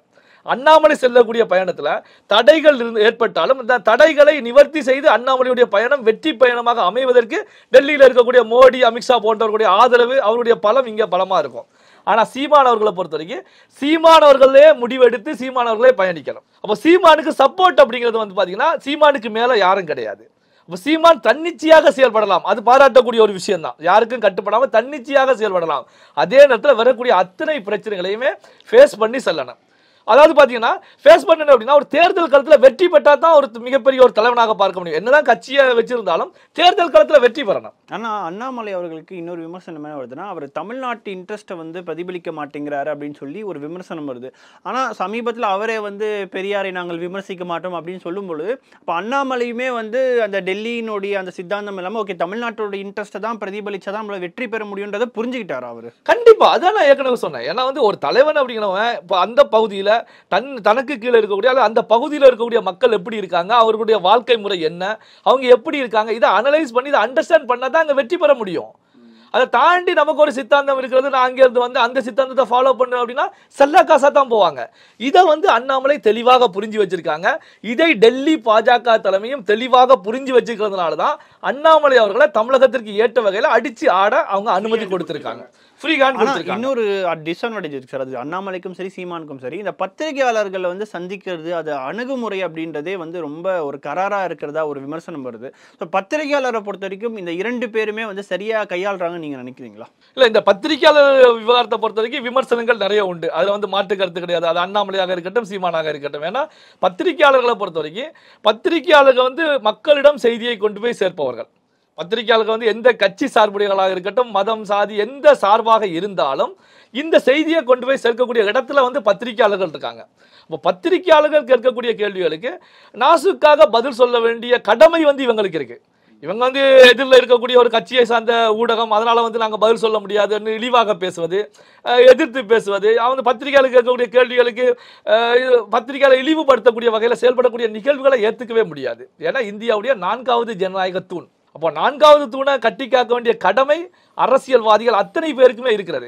அண்ணாமலை செல்லக்கூடிய பயணத்தில் தடைகள் இருந்து ஏற்பட்டாலும் இந்த தடைகளை நிவர்த்தி செய்து அண்ணாமலையுடைய பயணம் வெற்றி பயணமாக அமைவதற்கு டெல்லியில் இருக்கக்கூடிய மோடி அமித்ஷா போன்றவர்களுடைய ஆதரவு அவருடைய பலம் இங்கே பலமாக இருக்கும் ஆனால் சீமானவர்களை பொறுத்த வரைக்கும் சீமானவர்களே முடிவெடுத்து சீமானவர்களே பயணிக்கணும் அப்போ சீமானுக்கு சப்போர்ட் அப்படிங்கிறது வந்து பார்த்தீங்கன்னா சீமானுக்கு மேலே யாரும் கிடையாது சீமான் தன்னிச்சையாக செயல்படலாம் அது பாராட்டக்கூடிய ஒரு விஷயம் தான் யாருக்கும் கட்டுப்படாமல் தன்னிச்சையாக செயல்படலாம் அதே நேரத்தில் வரக்கூடிய அத்தனை பிரச்சனைகளையுமே ஃபேஸ் பண்ணி செல்லணும் அதாவது பார்த்தீங்கன்னா ஃபேஸ் என்ன அப்படின்னா ஒரு தேர்தல் காலத்தில் வெற்றி பெற்றால் தான் ஒரு மிகப்பெரிய ஒரு தலைவனாக பார்க்க முடியும் என்னதான் கட்சியை வச்சிருந்தாலும் தேர்தல் காலத்தில் வெற்றி பெறணும் ஆனால் அண்ணாமலை அவர்களுக்கு இன்னொரு விமர்சனம் என்ன வருதுன்னா அவர் தமிழ்நாட்டு இன்ட்ரெஸ்ட்டை வந்து பிரதிபலிக்க மாட்டேங்கிறாரு அப்படின்னு சொல்லி ஒரு விமர்சனம் வருது ஆனால் சமீபத்தில் அவரே வந்து பெரியாரை நாங்கள் விமர்சிக்க மாட்டோம் அப்படின்னு சொல்லும்பொழுது இப்போ அண்ணாமலையுமே வந்து அந்த டெல்லியினுடைய அந்த சித்தாந்தம் இல்லாமல் ஓகே தமிழ்நாட்டோட இன்ட்ரெஸ்ட்டை தான் பிரதிபலிச்சா தான் நம்மளை வெற்றி பெற முடியுன்றதை புரிஞ்சுக்கிட்டார் அவர் கண்டிப்பாக அதான் நான் ஏற்கனவே சொன்னேன் ஏன்னா வந்து ஒரு தலைவன் அப்படிங்கிறவன் இப்போ அந்த பகுதியில் தன் தனக்கு கீழே இருக்கக்கூடிய அல்லது அந்த பகுதியில் இருக்கக்கூடிய மக்கள் எப்படி இருக்காங்க அவர்களுடைய வாழ்க்கை முறை என்ன அவங்க எப்படி இருக்காங்க இதை அனலைஸ் பண்ணி இதை அண்டர்ஸ்டாண்ட் பண்ணால் தான் அங்கே வெற்றி பெற முடியும் அதை தாண்டி நமக்கு ஒரு சித்தாந்தம் இருக்கிறது நான் அங்கேருந்து வந்து அந்த சித்தாந்தத்தை ஃபாலோ பண்ணேன் அப்படின்னா செல்லா காசா தான் போவாங்க இதை வந்து அண்ணாமலை தெளிவாக புரிஞ்சு வச்சிருக்காங்க இதை டெல்லி பாஜக தலைமையும் தெளிவாக புரிஞ்சு வச்சிருக்கிறதுனால தான் அண்ணாமலை அவர்களை தமிழகத்திற்கு ஏற்ற வகையில் அடித்து ஆட அவங்க அனுமதி கொடுத்துருக்காங்க ஃப்ரீ ஹேண்ட் இன்னொரு டிஸ்அட்வான்டேஜ் இருக்கு சார் அது அண்ணாமலைக்கும் சரி சீமானுக்கும் சரி இந்த பத்திரிகையாளர்களை வந்து சந்திக்கிறது அது அணுகுமுறை அப்படின்றதே வந்து ரொம்ப ஒரு கராராக இருக்கிறதா ஒரு விமர்சனம் வருது ஸோ பத்திரிகையாளரை பொறுத்த வரைக்கும் இந்த இரண்டு பேருமே வந்து சரியாக கையாளுறாங்கன்னு நீங்கள் நினைக்கிறீங்களா இல்லை இந்த பத்திரிகையாளர் விவகாரத்தை பொறுத்த வரைக்கும் விமர்சனங்கள் நிறைய உண்டு அதில் வந்து மாற்று கருத்து கிடையாது அது அண்ணாமலையாக இருக்கட்டும் சீமானாக இருக்கட்டும் ஏன்னா பத்திரிகையாளர்களை பொறுத்த வரைக்கும் பத்திரிகையாளர்கள் வந்து மக்களிடம் செய்தியை கொண்டு போய் சேர்ப்பவர்கள் பத்திரிகையாளர்கள் வந்து எந்த கட்சி சார்புடையவர்களாக இருக்கட்டும் மதம் சாதி எந்த சார்பாக இருந்தாலும் இந்த செய்தியை கொண்டு போய் சேர்க்கக்கூடிய இடத்துல வந்து பத்திரிகையாளர்கள் இருக்காங்க இப்போ பத்திரிகையாளர்கள் கேட்கக்கூடிய கேள்விகளுக்கு நாசுக்காக பதில் சொல்ல வேண்டிய கடமை வந்து இவங்களுக்கு இருக்குது இவங்க வந்து எதிரில் இருக்கக்கூடிய ஒரு கட்சியை சார்ந்த ஊடகம் அதனால் வந்து நாங்கள் பதில் சொல்ல முடியாதுன்னு இழிவாக பேசுவது எதிர்த்து பேசுவது அவங்க பத்திரிகையாளர் கேட்கக்கூடிய கேள்விகளுக்கு பத்திரிகையாளர் இழிவுபடுத்தக்கூடிய வகையில் செயல்படக்கூடிய நிகழ்வுகளை ஏற்றுக்கவே முடியாது ஏன்னா இந்தியாவுடைய நான்காவது ஜனநாயக தூண் அப்போ நான்காவது தூணை கட்டி காக்க வேண்டிய கடமை அரசியல்வாதிகள் அத்தனை பேருக்குமே இருக்கிறது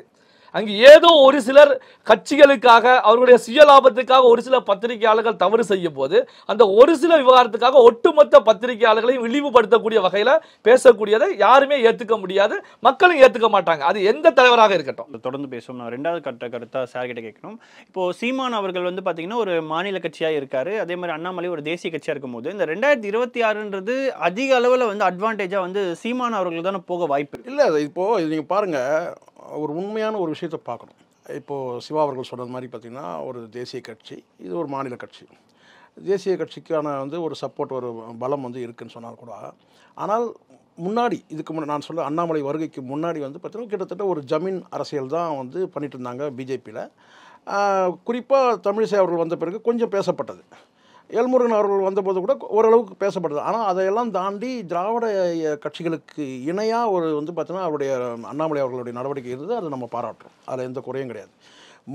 அங்கு ஏதோ ஒரு சிலர் கட்சிகளுக்காக அவர்களுடைய சுய லாபத்துக்காக ஒரு சில பத்திரிகையாளர்கள் தவறு செய்யும் போது அந்த ஒரு சில விவகாரத்துக்காக ஒட்டுமொத்த பத்திரிகையாளர்களையும் இழிவுபடுத்தக்கூடிய வகையில் பேசக்கூடியதை யாருமே ஏற்றுக்க முடியாது மக்களும் ஏற்றுக்க மாட்டாங்க அது எந்த தலைவராக இருக்கட்டும் தொடர்ந்து பேசுவோம் நான் ரெண்டாவது கட்ட கருத்தாக சார் கிட்ட கேட்கணும் இப்போ சீமான் அவர்கள் வந்து பார்த்தீங்கன்னா ஒரு மாநில கட்சியாக இருக்காரு அதே மாதிரி அண்ணாமலை ஒரு தேசிய கட்சியாக இருக்கும்போது இந்த ரெண்டாயிரத்தி இருபத்தி ஆறுன்றது அதிக அளவில் வந்து அட்வான்டேஜாக வந்து சீமான் அவர்கள் தானே போக வாய்ப்பு இல்லை இப்போ நீங்கள் பாருங்கள் ஒரு உண்மையான ஒரு விஷயத்தை பார்க்கணும் இப்போது சிவா அவர்கள் சொன்னது மாதிரி பார்த்திங்கன்னா ஒரு தேசிய கட்சி இது ஒரு மாநில கட்சி தேசிய கட்சிக்கான வந்து ஒரு சப்போர்ட் ஒரு பலம் வந்து இருக்குதுன்னு சொன்னால் கூட ஆனால் முன்னாடி இதுக்கு முன்னாடி நான் சொல்ல அண்ணாமலை வருகைக்கு முன்னாடி வந்து பார்த்தீங்கன்னா கிட்டத்தட்ட ஒரு ஜமீன் அரசியல் தான் வந்து பண்ணிகிட்டு இருந்தாங்க பிஜேபியில் குறிப்பாக தமிழிசை அவர்கள் வந்த பிறகு கொஞ்சம் பேசப்பட்டது எல்முருகன் அவர்கள் வந்தபோது கூட ஓரளவுக்கு பேசப்படுது ஆனால் அதையெல்லாம் தாண்டி திராவிட கட்சிகளுக்கு இணையாக ஒரு வந்து பார்த்தீங்கன்னா அவருடைய அண்ணாமலை அவர்களுடைய நடவடிக்கை இருந்தது அதை நம்ம பாராட்டுறோம் அதில் எந்த குறையும் கிடையாது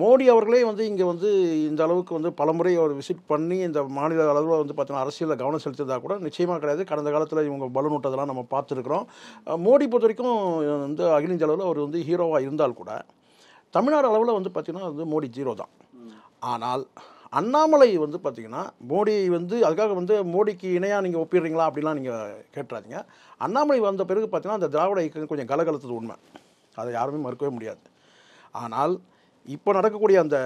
மோடி அவர்களே வந்து இங்கே வந்து இந்த அளவுக்கு வந்து பலமுறை அவர் விசிட் பண்ணி இந்த மாநில அளவில் வந்து பார்த்தீங்கன்னா அரசியலில் கவனம் செலுத்ததாக கூட நிச்சயமாக கிடையாது கடந்த காலத்தில் இவங்க பலனூட்டதெல்லாம் நம்ம பார்த்துருக்குறோம் மோடி பொறுத்த வரைக்கும் வந்து அகில இந்திய அளவில் அவர் வந்து ஹீரோவாக இருந்தால் கூட தமிழ்நாடு அளவில் வந்து பார்த்திங்கன்னா வந்து மோடி ஜீரோ தான் ஆனால் அண்ணாமலை வந்து பார்த்தீங்கன்னா மோடி வந்து அதுக்காக வந்து மோடிக்கு இணையாக நீங்கள் ஒப்பிடுறீங்களா அப்படிலாம் நீங்கள் கேட்டுறாதீங்க அண்ணாமலை வந்த பிறகு பார்த்தீங்கன்னா அந்த திராவிட இயக்கம் கொஞ்சம் கலகலத்தது உண்மை அதை யாருமே மறுக்கவே முடியாது ஆனால் இப்போ நடக்கக்கூடிய அந்த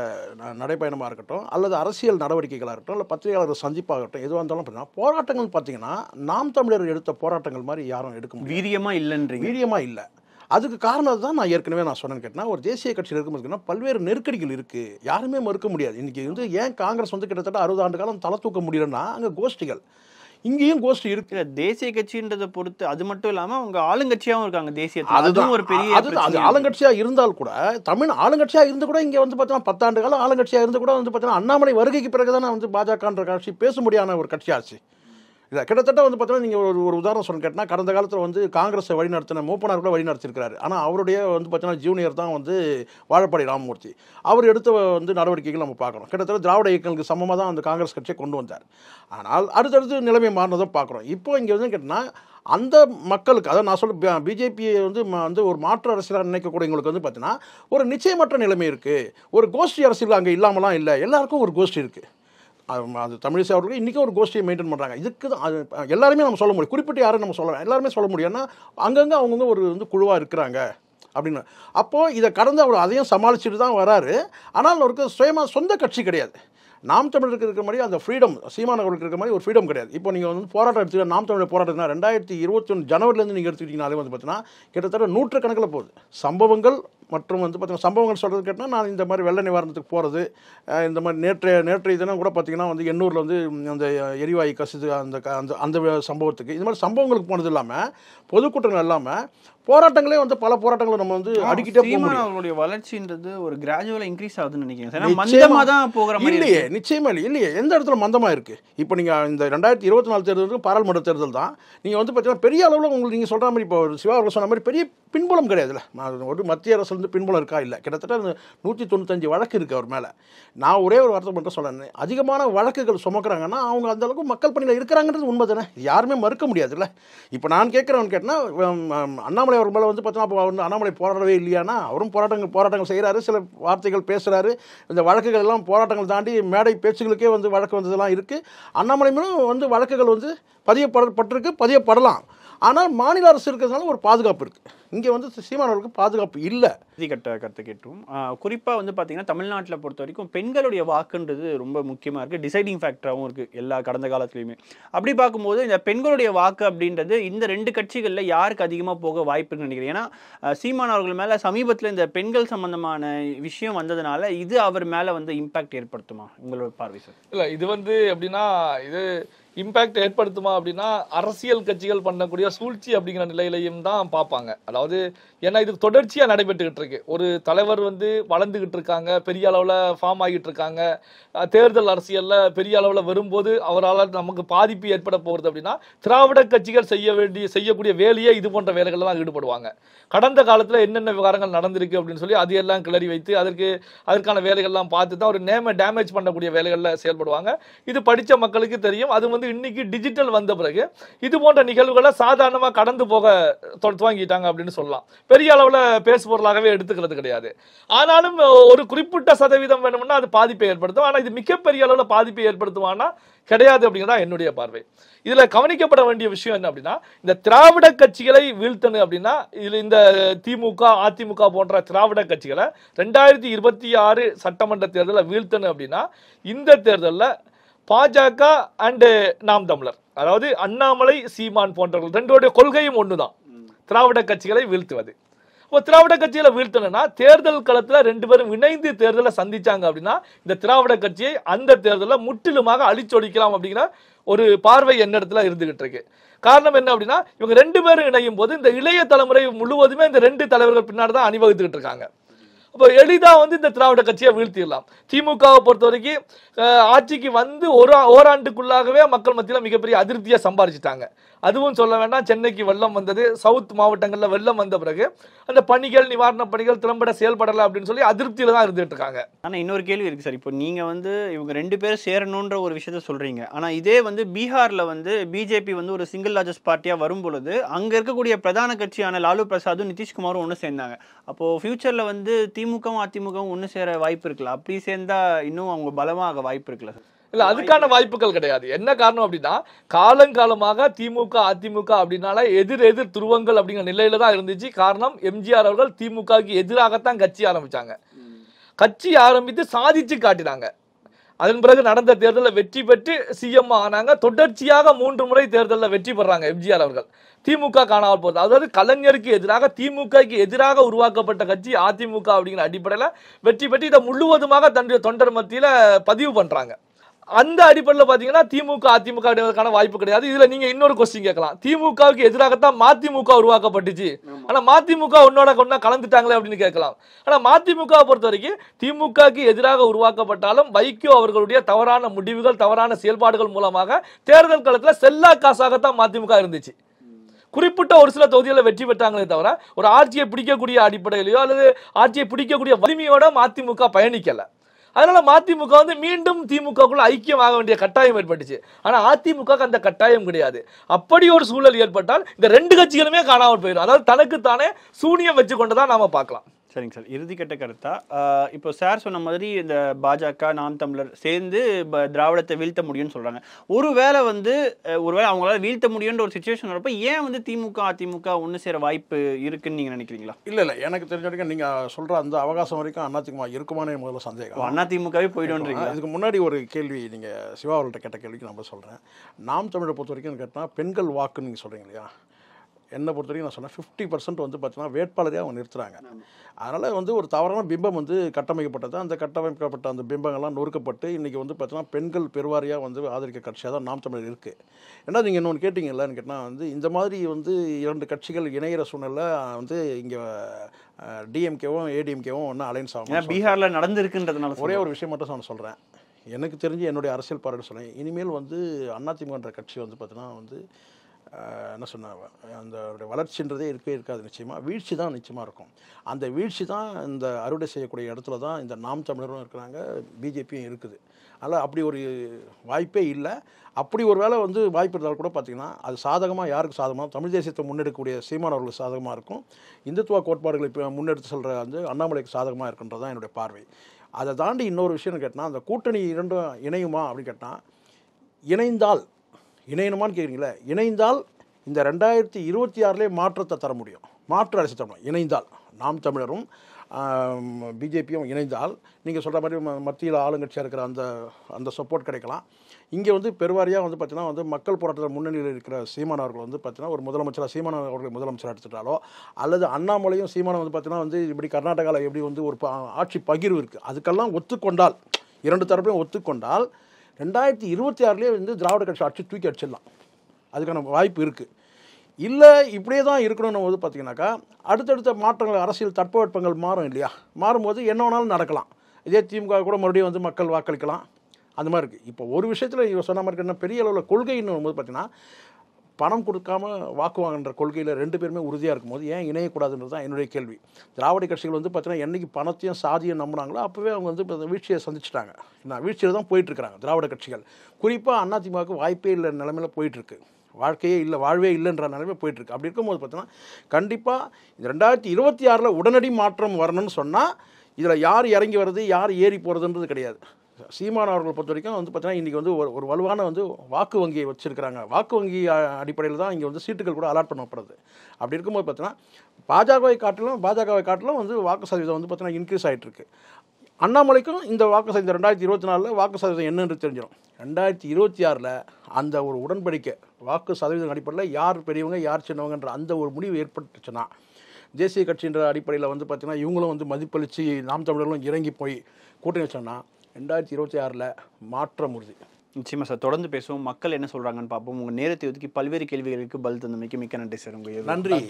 நடைப்பயணமாக இருக்கட்டும் அல்லது அரசியல் நடவடிக்கைகளாக இருக்கட்டும் இல்லை சந்திப்பாக சந்திப்பாகட்டும் எதுவாக இருந்தாலும் பார்த்தீங்கன்னா போராட்டங்கள்னு பார்த்தீங்கன்னா நாம் தமிழர் எடுத்த போராட்டங்கள் மாதிரி யாரும் எடுக்க வீரியமாக இல்லைன்றீங்க வீரியமாக இல்லை அதுக்கு காரணம் தான் நான் ஏற்கனவே நான் சொன்னேன் கேட்டால் ஒரு தேசிய கட்சியில் இருக்கும்போது பல்வேறு நெருக்கடிகள் இருக்குது யாருமே மறுக்க முடியாது இன்றைக்கி வந்து ஏன் காங்கிரஸ் வந்து கிட்டத்தட்ட அறுபது ஆண்டு காலம் தலை தூக்க முடியலன்னா அங்கே கோஷ்டிகள் இங்கேயும் கோஷ்டி இருக்கு தேசிய கட்சின்றதை பொறுத்து அது மட்டும் இல்லாமல் அவங்க ஆளுங்கட்சியாகவும் இருக்காங்க தேசிய அதுதான் ஒரு பெரிய அது ஆளுங்கட்சியாக இருந்தால் கூட தமிழ் ஆளுங்கட்சியாக இருந்து கூட இங்கே வந்து பார்த்தீங்கன்னா பத்தாண்டு காலம் ஆளுங்கட்சியாக இருந்து கூட வந்து பார்த்தீங்கன்னா அண்ணாமலை வருகைக்கு பிறகுதான் வந்து பாஜகன்ற கட்சி பேச முடியாத ஒரு கட்சியாச்சு இதை கிட்டத்தட்ட வந்து பார்த்தீங்கன்னா நீங்கள் ஒரு ஒரு உதாரணம் சொல்லணும் கேட்டால் கடந்த காலத்தில் வந்து காங்கிரஸை வழிநடத்தின மூப்பனார் கூட வழிநடத்திருக்கிறார் ஆனால் அவருடைய வந்து பார்த்தீங்கன்னா ஜூனியர் தான் வந்து வாழப்பாடி ராமமூர்த்தி அவர் எடுத்த வந்து நடவடிக்கைகள் நம்ம பார்க்கணும் கிட்டத்தட்ட திராவிட இயக்கங்களுக்கு சமமாக தான் அந்த காங்கிரஸ் கட்சியை கொண்டு வந்தார் ஆனால் அடுத்தடுத்து நிலைமை மாறினதை பார்க்குறோம் இப்போ இங்கே வந்து கேட்டால் அந்த மக்களுக்கு அதாவது நான் சொல்ல பிஜேபியை வந்து வந்து ஒரு மாற்று அரசியலாக நினைக்கக்கூடியவங்களுக்கு வந்து பார்த்தீங்கன்னா ஒரு நிச்சயமற்ற நிலைமை இருக்குது ஒரு கோஷ்டி அரசியல் அங்கே இல்லாமலாம் இல்லை எல்லாருக்கும் ஒரு கோஷ்டி இருக்குது அது தமிழிசை அவர்களுக்கு இன்றைக்கி ஒரு கோஷ்டியை மெயின்டைன் பண்ணுறாங்க இதுக்கு தான் அது எல்லாருமே நம்ம சொல்ல முடியும் குறிப்பிட்டு யாரும் நம்ம சொல்லலாம் எல்லாருமே சொல்ல முடியும் ஏன்னா அங்கங்கே அவங்கவுங்க ஒரு வந்து குழுவாக இருக்கிறாங்க அப்படின்னு அப்போது இதை கடந்து அவர் அதையும் சமாளிச்சுட்டு தான் வராரு ஆனால் அவருக்கு சுயமாக சொந்த கட்சி கிடையாது நாம் தமிழருக்கு இருக்கிற மாதிரி அந்த ஃப்ரீடம் சீமானவர்களுக்கு இருக்கிற மாதிரி ஒரு ஃப்ரீடம் கிடையாது இப்போ நீங்கள் வந்து போராட்டம் எடுத்துக்கிற நாம் தமிழ் போராட்டம்னா ரெண்டாயிரத்தி இருபத்தி ஒன்று ஜனவரிலேருந்து நீங்கள் எடுத்துக்கிட்டிங்கனாலே வந்து பார்த்தீங்கன்னா கிட்டத்தட்ட நூற்றுக்கணக்கில் போகுது சம்பவங்கள் மற்றும் வந்து பார்த்திங்கன்னா சம்பவங்கள் சொல்கிறது கேட்டால் நான் இந்த மாதிரி வெள்ள நிவாரணத்துக்கு போகிறது இந்த மாதிரி நேற்றைய நேற்றைய தினம் கூட பார்த்திங்கன்னா வந்து எண்ணூரில் வந்து அந்த எரிவாயு கசிது அந்த அந்த அந்த சம்பவத்துக்கு இது மாதிரி சம்பவங்களுக்கு போனது இல்லாமல் பொதுக்கூட்டங்கள் இல்லாமல் போராட்டங்களே வந்து பல போராட்டங்களை நம்ம வந்து அடிக்கிட்டே போகணும் அவங்களுடைய வளர்ச்சின்றது ஒரு கிராஜுவலா இன்க்ரீஸ் ஆகுதுன்னு நினைக்கிறேன் மந்தமா தான் போகிற மாதிரி இல்லையே நிச்சயமா இல்லை இல்லையே எந்த இடத்துல மந்தமா இருக்கு இப்போ நீங்க இந்த ரெண்டாயிரத்தி இருபத்தி நாலு தேர்தலுக்கு பாராளுமன்ற தேர்தல் தான் நீங்க வந்து பார்த்தீங்கன்னா பெரிய அளவில் உங்களுக்கு நீங்க சொல்ற மாதிரி இப்போ சிவா அவர்கள் சொன்ன மாதிரி பெரிய பின்புலம் கிடையாதுல்ல ஒரு மத்திய அரசு வந்து பின்புலம் இருக்கா இல்லை கிட்டத்தட்ட நூற்றி தொண்ணூத்தஞ்சு வழக்கு இருக்கு அவர் மேலே நான் ஒரே ஒரு வார்த்தை மட்டும் சொல்லணும் அதிகமான வழக்குகள் சுமக்கிறாங்கன்னா அவங்க அந்த அளவுக்கு மக்கள் பணியில் இருக்கிறாங்கன்றது உண்மை தானே யாருமே மறுக்க முடியாதுல்ல இப்போ நான் கேட்குறவன் கேட்டால் அண்ணாமலை அண்ணாமலை அவர் மேலே வந்து பார்த்தோன்னா அப்போ அண்ணாமலை போராடவே இல்லையானா அவரும் போராட்டங்கள் போராட்டங்கள் செய்கிறாரு சில வார்த்தைகள் பேசுகிறாரு இந்த வழக்குகள் எல்லாம் போராட்டங்கள் தாண்டி மேடை பேச்சுகளுக்கே வந்து வழக்கு வந்ததெல்லாம் இருக்குது அண்ணாமலை மேலும் வந்து வழக்குகள் வந்து பதியப்படப்பட்டிருக்கு பதியப்படலாம் ஆனால் மாநில அரசு இருக்கிறதுனால ஒரு பாதுகாப்பு இருக்குது இங்கே வந்து சீமானவர்களுக்கு பாதுகாப்பு இல்லை இறுதி கட்ட கருத்து கேட்டும் குறிப்பாக வந்து பார்த்தீங்கன்னா தமிழ்நாட்டில் பொறுத்த வரைக்கும் பெண்களுடைய வாக்குன்றது ரொம்ப முக்கியமாக இருக்குது டிசைடிங் ஃபேக்டராகவும் இருக்குது எல்லா கடந்த காலத்துலையுமே அப்படி பார்க்கும்போது இந்த பெண்களுடைய வாக்கு அப்படின்றது இந்த ரெண்டு கட்சிகளில் யாருக்கு அதிகமாக போக வாய்ப்புன்னு நினைக்கிறேன் ஏன்னா சீமானவர்கள் மேலே சமீபத்தில் இந்த பெண்கள் சம்பந்தமான விஷயம் வந்ததுனால இது அவர் மேலே வந்து இம்பேக்ட் ஏற்படுத்துமா உங்களோட பார்வை சார் இல்லை இது வந்து எப்படின்னா இது இம்பேக்ட் ஏற்படுத்துமா அப்படின்னா அரசியல் கட்சிகள் பண்ணக்கூடிய சூழ்ச்சி அப்படிங்கிற நிலையிலையும் தான் பார்ப்பாங்க அதாவது ஏன்னா இது தொடர்ச்சியாக நடைபெற்றுக்கிட்டு இருக்கு ஒரு தலைவர் வந்து வளர்ந்துக்கிட்டு இருக்காங்க பெரிய அளவில் ஃபார்ம் ஆகிட்டு இருக்காங்க தேர்தல் அரசியலில் பெரிய அளவில் வரும்போது அவரால் நமக்கு பாதிப்பு ஏற்பட போகிறது அப்படின்னா திராவிட கட்சிகள் செய்ய வேண்டிய செய்யக்கூடிய வேலையே இது போன்ற வேலைகளில் தான் ஈடுபடுவாங்க கடந்த காலத்தில் என்னென்ன விவகாரங்கள் நடந்திருக்கு அப்படின்னு சொல்லி அதையெல்லாம் கிளறி வைத்து அதற்கு அதற்கான வேலைகள்லாம் பார்த்து தான் ஒரு நேமை டேமேஜ் பண்ணக்கூடிய வேலைகளில் செயல்படுவாங்க இது படித்த மக்களுக்கு தெரியும் அது வந்து வந்து இன்னைக்கு டிஜிட்டல் வந்த பிறகு இது போன்ற நிகழ்வுகளை சாதாரணமாக கடந்து போக துவங்கிட்டாங்க அப்படின்னு சொல்லலாம் பெரிய அளவில் பேசுபொருளாகவே எடுத்துக்கிறது கிடையாது ஆனாலும் ஒரு குறிப்பிட்ட சதவீதம் வேணும்னா அது பாதிப்பை ஏற்படுத்தும் ஆனால் இது மிகப்பெரிய அளவில் பாதிப்பை ஏற்படுத்துவானா கிடையாது அப்படிங்கிறதா என்னுடைய பார்வை இதில் கவனிக்கப்பட வேண்டிய விஷயம் என்ன அப்படின்னா இந்த திராவிட கட்சிகளை வீழ்த்தணும் அப்படின்னா இதில் இந்த திமுக அதிமுக போன்ற திராவிட கட்சிகளை ரெண்டாயிரத்தி இருபத்தி ஆறு சட்டமன்ற தேர்தலில் வீழ்த்தணும் அப்படின்னா இந்த தேர்தலில் பாஜக அண்டு நாம் தமிழர் அதாவது அண்ணாமலை சீமான் போன்றவர்கள் ரெண்டோடைய கொள்கையும் ஒன்று தான் திராவிட கட்சிகளை வீழ்த்துவது இப்போ திராவிட கட்சிகளை வீழ்த்தணும்னா தேர்தல் களத்தில் ரெண்டு பேரும் இணைந்து தேர்தலை சந்திச்சாங்க அப்படின்னா இந்த திராவிட கட்சியை அந்த தேர்தலில் முற்றிலுமாக அழிச்சொடிக்கலாம் அப்படிங்கிற ஒரு பார்வை என்னிடத்துல இருந்துகிட்டு இருக்கு காரணம் என்ன அப்படின்னா இவங்க ரெண்டு பேரும் இணையும் போது இந்த இளைய தலைமுறை முழுவதுமே இந்த ரெண்டு தலைவர்கள் பின்னாடி தான் அணிவகுத்துக்கிட்டு இருக்காங்க இப்போ எளிதாக வந்து இந்த திராவிட கட்சியை வீழ்த்திடலாம் திமுகவை பொறுத்த வரைக்கும் ஆட்சிக்கு வந்து ஒரு ஓராண்டுக்குள்ளாகவே மக்கள் மத்தியில் மிகப்பெரிய அதிருப்தியாக சம்பாரிச்சிட்டாங்க அதுவும் சொல்ல வேண்டாம் சென்னைக்கு வெள்ளம் வந்தது சவுத் மாவட்டங்களில் வெள்ளம் வந்த பிறகு அந்த பணிகள் நிவாரண பணிகள் திறம்பட செயல்படலை அப்படின்னு சொல்லி அதிருப்தியில் தான் இருந்துகிட்டு இருக்காங்க ஆனால் இன்னொரு கேள்வி இருக்குது சார் இப்போ நீங்கள் வந்து இவங்க ரெண்டு பேரும் சேரணுன்ற ஒரு விஷயத்த சொல்கிறீங்க ஆனால் இதே வந்து பீகாரில் வந்து பிஜேபி வந்து ஒரு சிங்கிள் லார்ஜஸ்ட் பார்ட்டியாக வரும் பொழுது அங்கே இருக்கக்கூடிய பிரதான கட்சியான லாலு பிரசாதும் நிதிஷ்குமாரும் ஒன்று சேர்ந்தாங்க அப்போது ஃபியூச்சரில் வந்து தி திமுகவும் அதிமுகவும் ஒன்று சேர வாய்ப்பு இருக்குல்ல அப்படி சேர்ந்தா இன்னும் அவங்க பலமாக வாய்ப்பு இருக்குல்ல சார் இல்லை அதுக்கான வாய்ப்புகள் கிடையாது என்ன காரணம் அப்படின்னா காலங்காலமாக திமுக அதிமுக அப்படின்னால எதிர் எதிர் துருவங்கள் அப்படிங்கிற நிலையில தான் இருந்துச்சு காரணம் எம்ஜிஆர் அவர்கள் திமுகவுக்கு எதிராகத்தான் கட்சி ஆரம்பிச்சாங்க கட்சி ஆரம்பித்து சாதிச்சு காட்டினாங்க அதன் பிறகு நடந்த தேர்தலில் வெற்றி பெற்று சிஎம் ஆனாங்க தொடர்ச்சியாக மூன்று முறை தேர்தலில் வெற்றி பெறாங்க எம்ஜிஆர் அவர்கள் திமுக காணாமல் போகிறது அதாவது கலைஞருக்கு எதிராக திமுகக்கு எதிராக உருவாக்கப்பட்ட கட்சி அதிமுக அப்படிங்கிற அடிப்படையில் வெற்றி பெற்று இதை முழுவதுமாக தன்னுடைய தொண்டர் மத்தியில் பதிவு பண்ணுறாங்க அந்த அடிப்படையில் பார்த்தீங்கன்னா திமுக அதிமுக வாய்ப்பு கிடையாது இதுல நீங்க இன்னொரு கொஸ்டின் கேட்கலாம் திமுகவுக்கு எதிராகத்தான் மதிமுக உருவாக்கப்பட்டுச்சு ஆனா மதிமுக உன்னோட ஒன்னா கலந்துட்டாங்களே அப்படின்னு கேட்கலாம் ஆனா மதிமுக பொறுத்த வரைக்கும் திமுகவுக்கு எதிராக உருவாக்கப்பட்டாலும் வைகோ அவர்களுடைய தவறான முடிவுகள் தவறான செயல்பாடுகள் மூலமாக தேர்தல் காலத்தில் செல்லா காசாகத்தான் மதிமுக இருந்துச்சு குறிப்பிட்ட ஒரு சில தொகுதிகளில் வெற்றி பெற்றாங்களே தவிர ஒரு ஆட்சியை பிடிக்கக்கூடிய அடிப்படையிலையோ அல்லது ஆட்சியை பிடிக்கக்கூடிய வலிமையோட மதிமுக பயணிக்கலை அதனால மதிமுக வந்து மீண்டும் திமுகக்குள்ள ஆக வேண்டிய கட்டாயம் ஏற்பட்டுச்சு ஆனால் அதிமுக அந்த கட்டாயம் கிடையாது அப்படி ஒரு சூழல் ஏற்பட்டால் இந்த ரெண்டு கட்சிகளுமே காணாமல் போயிடும் அதாவது தனக்குத்தானே சூனியம் வச்சு கொண்டு தான் நாம பார்க்கலாம் சரிங்க சார் இறுதிக்கட்ட கருத்தா இப்போ சார் சொன்ன மாதிரி இந்த பாஜக நாம் தமிழர் சேர்ந்து திராவிடத்தை வீழ்த்த முடியும்னு சொல்கிறாங்க ஒருவேளை வந்து ஒருவேளை அவங்களால வீழ்த்த முடியும்ன்ற ஒரு சுச்சுவேஷன் வரப்ப ஏன் வந்து திமுக அதிமுக ஒன்று சேர வாய்ப்பு இருக்குன்னு நீங்கள் நினைக்கிறீங்களா இல்லை இல்ல எனக்கு தெரிஞ்ச வரைக்கும் நீங்கள் சொல்கிற அந்த அவகாசம் வரைக்கும் அதிமுக இருக்குமானே முதல்ல சந்தேகம் அதிமுகவே போயிடும்ன்றீங்க இதுக்கு முன்னாடி ஒரு கேள்வி நீங்கள் சிவா அவர்கள்ட்ட கேட்ட கேள்விக்கு நம்ம சொல்கிறேன் நாம் தமிழை பொறுத்த வரைக்கும் கேட்டால் பெண்கள் வாக்குன்னு நீங்க சொல்கிறீங்க இல்லையா என்னை பொறுத்த வரைக்கும் நான் சொன்னேன் ஃபிஃப்டி பர்சன்ட் வந்து பார்த்தீங்கன்னா வேட்பாளரே அவங்க நிறுத்துறாங்க அதனால் வந்து ஒரு தவறான பிம்பம் வந்து கட்டமைக்கப்பட்டது அந்த கட்டமைக்கப்பட்ட அந்த பிம்பங்கள்லாம் நொறுக்கப்பட்டு இன்றைக்கி வந்து பார்த்தீங்கன்னா பெண்கள் பெருவாரியாக வந்து ஆதரிக்க கட்சியாக தான் நாம் தமிழர் இருக்குது ஏன்னா நீங்கள் இன்னொன்று கேட்டிங்கல்லன்னு கேட்டால் வந்து இந்த மாதிரி வந்து இரண்டு கட்சிகள் இணைகிற சூழ்நிலை வந்து இங்கே டிஎம்கேவும் ஏடிஎம்கேவும் ஒன்றும் அலைன்ஸ் ஆகும் பீகாரில் நடந்திருக்குன்றதுனால ஒரே ஒரு விஷயம் மட்டும் நான் சொல்கிறேன் எனக்கு தெரிஞ்சு என்னுடைய அரசியல் பாருன்னு சொன்னேன் இனிமேல் வந்து அதிமுகன்ற கட்சி வந்து பார்த்தீங்கன்னா வந்து என்ன சொன்ன அந்த வளர்ச்சின்றதே இருக்கவே இருக்காது நிச்சயமாக வீழ்ச்சி தான் நிச்சயமாக இருக்கும் அந்த வீழ்ச்சி தான் இந்த அறுவடை செய்யக்கூடிய இடத்துல தான் இந்த நாம் தமிழரும் இருக்கிறாங்க பிஜேபியும் இருக்குது அதனால் அப்படி ஒரு வாய்ப்பே இல்லை அப்படி ஒரு வேளை வந்து வாய்ப்பு இருந்தாலும் கூட பார்த்திங்கன்னா அது சாதகமாக யாருக்கு சாதகமாக தமிழ் தேசியத்தை முன்னெடுக்கக்கூடிய அவர்களுக்கு சாதகமாக இருக்கும் இந்துத்துவ கோட்பாடுகளை இப்போ முன்னெடுத்து சொல்கிற வந்து அண்ணாமலைக்கு சாதகமாக இருக்குன்றது தான் என்னுடைய பார்வை அதை தாண்டி இன்னொரு விஷயம்னு கேட்டால் அந்த கூட்டணி இரண்டும் இணையுமா அப்படின்னு கேட்டால் இணைந்தால் இணையணுமான்னு கேட்குறீங்களே இணைந்தால் இந்த ரெண்டாயிரத்தி இருபத்தி ஆறுலேயே மாற்றத்தை தர முடியும் மாற்று அரசு தமிழ் இணைந்தால் நாம் தமிழரும் பிஜேபியும் இணைந்தால் நீங்கள் சொல்கிற மாதிரி மத்தியில் ஆளுங்கட்சியாக இருக்கிற அந்த அந்த சப்போர்ட் கிடைக்கலாம் இங்கே வந்து பெருவாரியாக வந்து பார்த்திங்கன்னா வந்து மக்கள் போராட்டத்தில் முன்னணியில் இருக்கிற சீமானவர்கள் வந்து பார்த்திங்கன்னா ஒரு முதலமைச்சராக சீமான அவர்களை முதலமைச்சராக எடுத்துட்டாலோ அல்லது அண்ணாமலையும் சீமானம் வந்து பார்த்திங்கன்னா வந்து இப்படி கர்நாடகாவில் எப்படி வந்து ஒரு ஆட்சி பகிர்வு இருக்குது அதுக்கெல்லாம் ஒத்துக்கொண்டால் இரண்டு தரப்பையும் ஒத்துக்கொண்டால் ரெண்டாயிரத்தி இருபத்தி ஆறுலேயே வந்து திராவிட கட்சி அடிச்சு தூக்கி அடிச்சிடலாம் அதுக்கான வாய்ப்பு இருக்குது இல்லை இப்படியே தான் இருக்கணும் போது பார்த்தீங்கன்னாக்கா அடுத்தடுத்த மாற்றங்கள் அரசியல் தட்பவெட்பங்கள் மாறும் இல்லையா மாறும்போது என்ன வேணாலும் நடக்கலாம் இதே திமுக கூட மறுபடியும் வந்து மக்கள் வாக்களிக்கலாம் அந்த மாதிரி இருக்குது இப்போ ஒரு விஷயத்தில் இவர் சொன்ன மாதிரி என்ன பெரிய அளவில் கொள்கைன்னு வரும்போது பார்த்தீங்கன்னா பணம் கொடுக்காம வாக்கு வாங்குன்ற கொள்கையில் ரெண்டு பேருமே உறுதியாக இருக்கும்போது ஏன் இணையக்கூடாதுன்றது தான் என்னுடைய கேள்வி திராவிட கட்சிகள் வந்து பார்த்தீங்கன்னா என்றைக்கு பணத்தையும் சாதியும் நம்புனாங்களோ அப்போவே அவங்க வந்து வீழ்ச்சியை சந்திச்சிட்டாங்க நான் வீழ்ச்சியில் தான் போயிட்டுருக்கிறாங்க திராவிட கட்சிகள் குறிப்பாக அதிமுகவுக்கு வாய்ப்பே இல்லை நிலமையில் போயிட்டுருக்கு வாழ்க்கையே இல்லை வாழ்வே இல்லைன்ற நிலைமை போயிட்டுருக்கு அப்படி இருக்கும்போது பார்த்தீங்கன்னா கண்டிப்பாக இந்த ரெண்டாயிரத்தி இருபத்தி ஆறில் உடனடி மாற்றம் வரணும்னு சொன்னால் இதில் யார் இறங்கி வர்றது யார் ஏறி போகிறதுன்றது கிடையாது சீமான் அவர்கள் பொறுத்த வரைக்கும் வந்து பார்த்தீங்கன்னா இன்றைக்கி வந்து ஒரு ஒரு வலுவான வந்து வாக்கு வங்கியை வச்சுருக்கிறாங்க வாக்கு வங்கி அடிப்படையில் தான் இங்கே வந்து சீட்டுகள் கூட அலாட் பண்ணப்படுது அப்படி இருக்கும்போது பார்த்தீங்கன்னா பாஜகவை காட்டிலும் பாஜகவை காட்டிலும் வந்து வாக்கு சதவீதம் வந்து பார்த்தீங்கன்னா இன்க்ரீஸ் ஆகிட்டு இருக்குது அண்ணாமலைக்கும் இந்த வாக்கு சதவீதம் ரெண்டாயிரத்தி இருபத்தி நாலில் வாக்கு சதவீதம் என்னென்று தெரிஞ்சிடும் ரெண்டாயிரத்தி இருபத்தி ஆறில் அந்த ஒரு உடன்படிக்கை வாக்கு சதவீதம் அடிப்படையில் யார் பெரியவங்க யார் சின்னவங்கன்ற அந்த ஒரு முடிவு ஏற்பட்டுச்சுன்னா தேசிய கட்சின்ற அடிப்படையில் வந்து பார்த்திங்கன்னா இவங்களும் வந்து மதிப்பளித்து நாம் தமிழர்களும் இறங்கி போய் கூட்டணி வச்சாங்கன்னா ரெண்டாயிரத்தி இருபத்தி ஆறில் மாற்றம் உறுதி நிச்சயமாக சார் தொடர்ந்து பேசுவோம் மக்கள் என்ன சொல்கிறாங்கன்னு பார்ப்போம் உங்கள் நேரத்தை ஒதுக்கி பல்வேறு கேள்விகளுக்கு பல் தந்தமைக்கு மிக்க நன்றி சார் உங்கள் நன்றி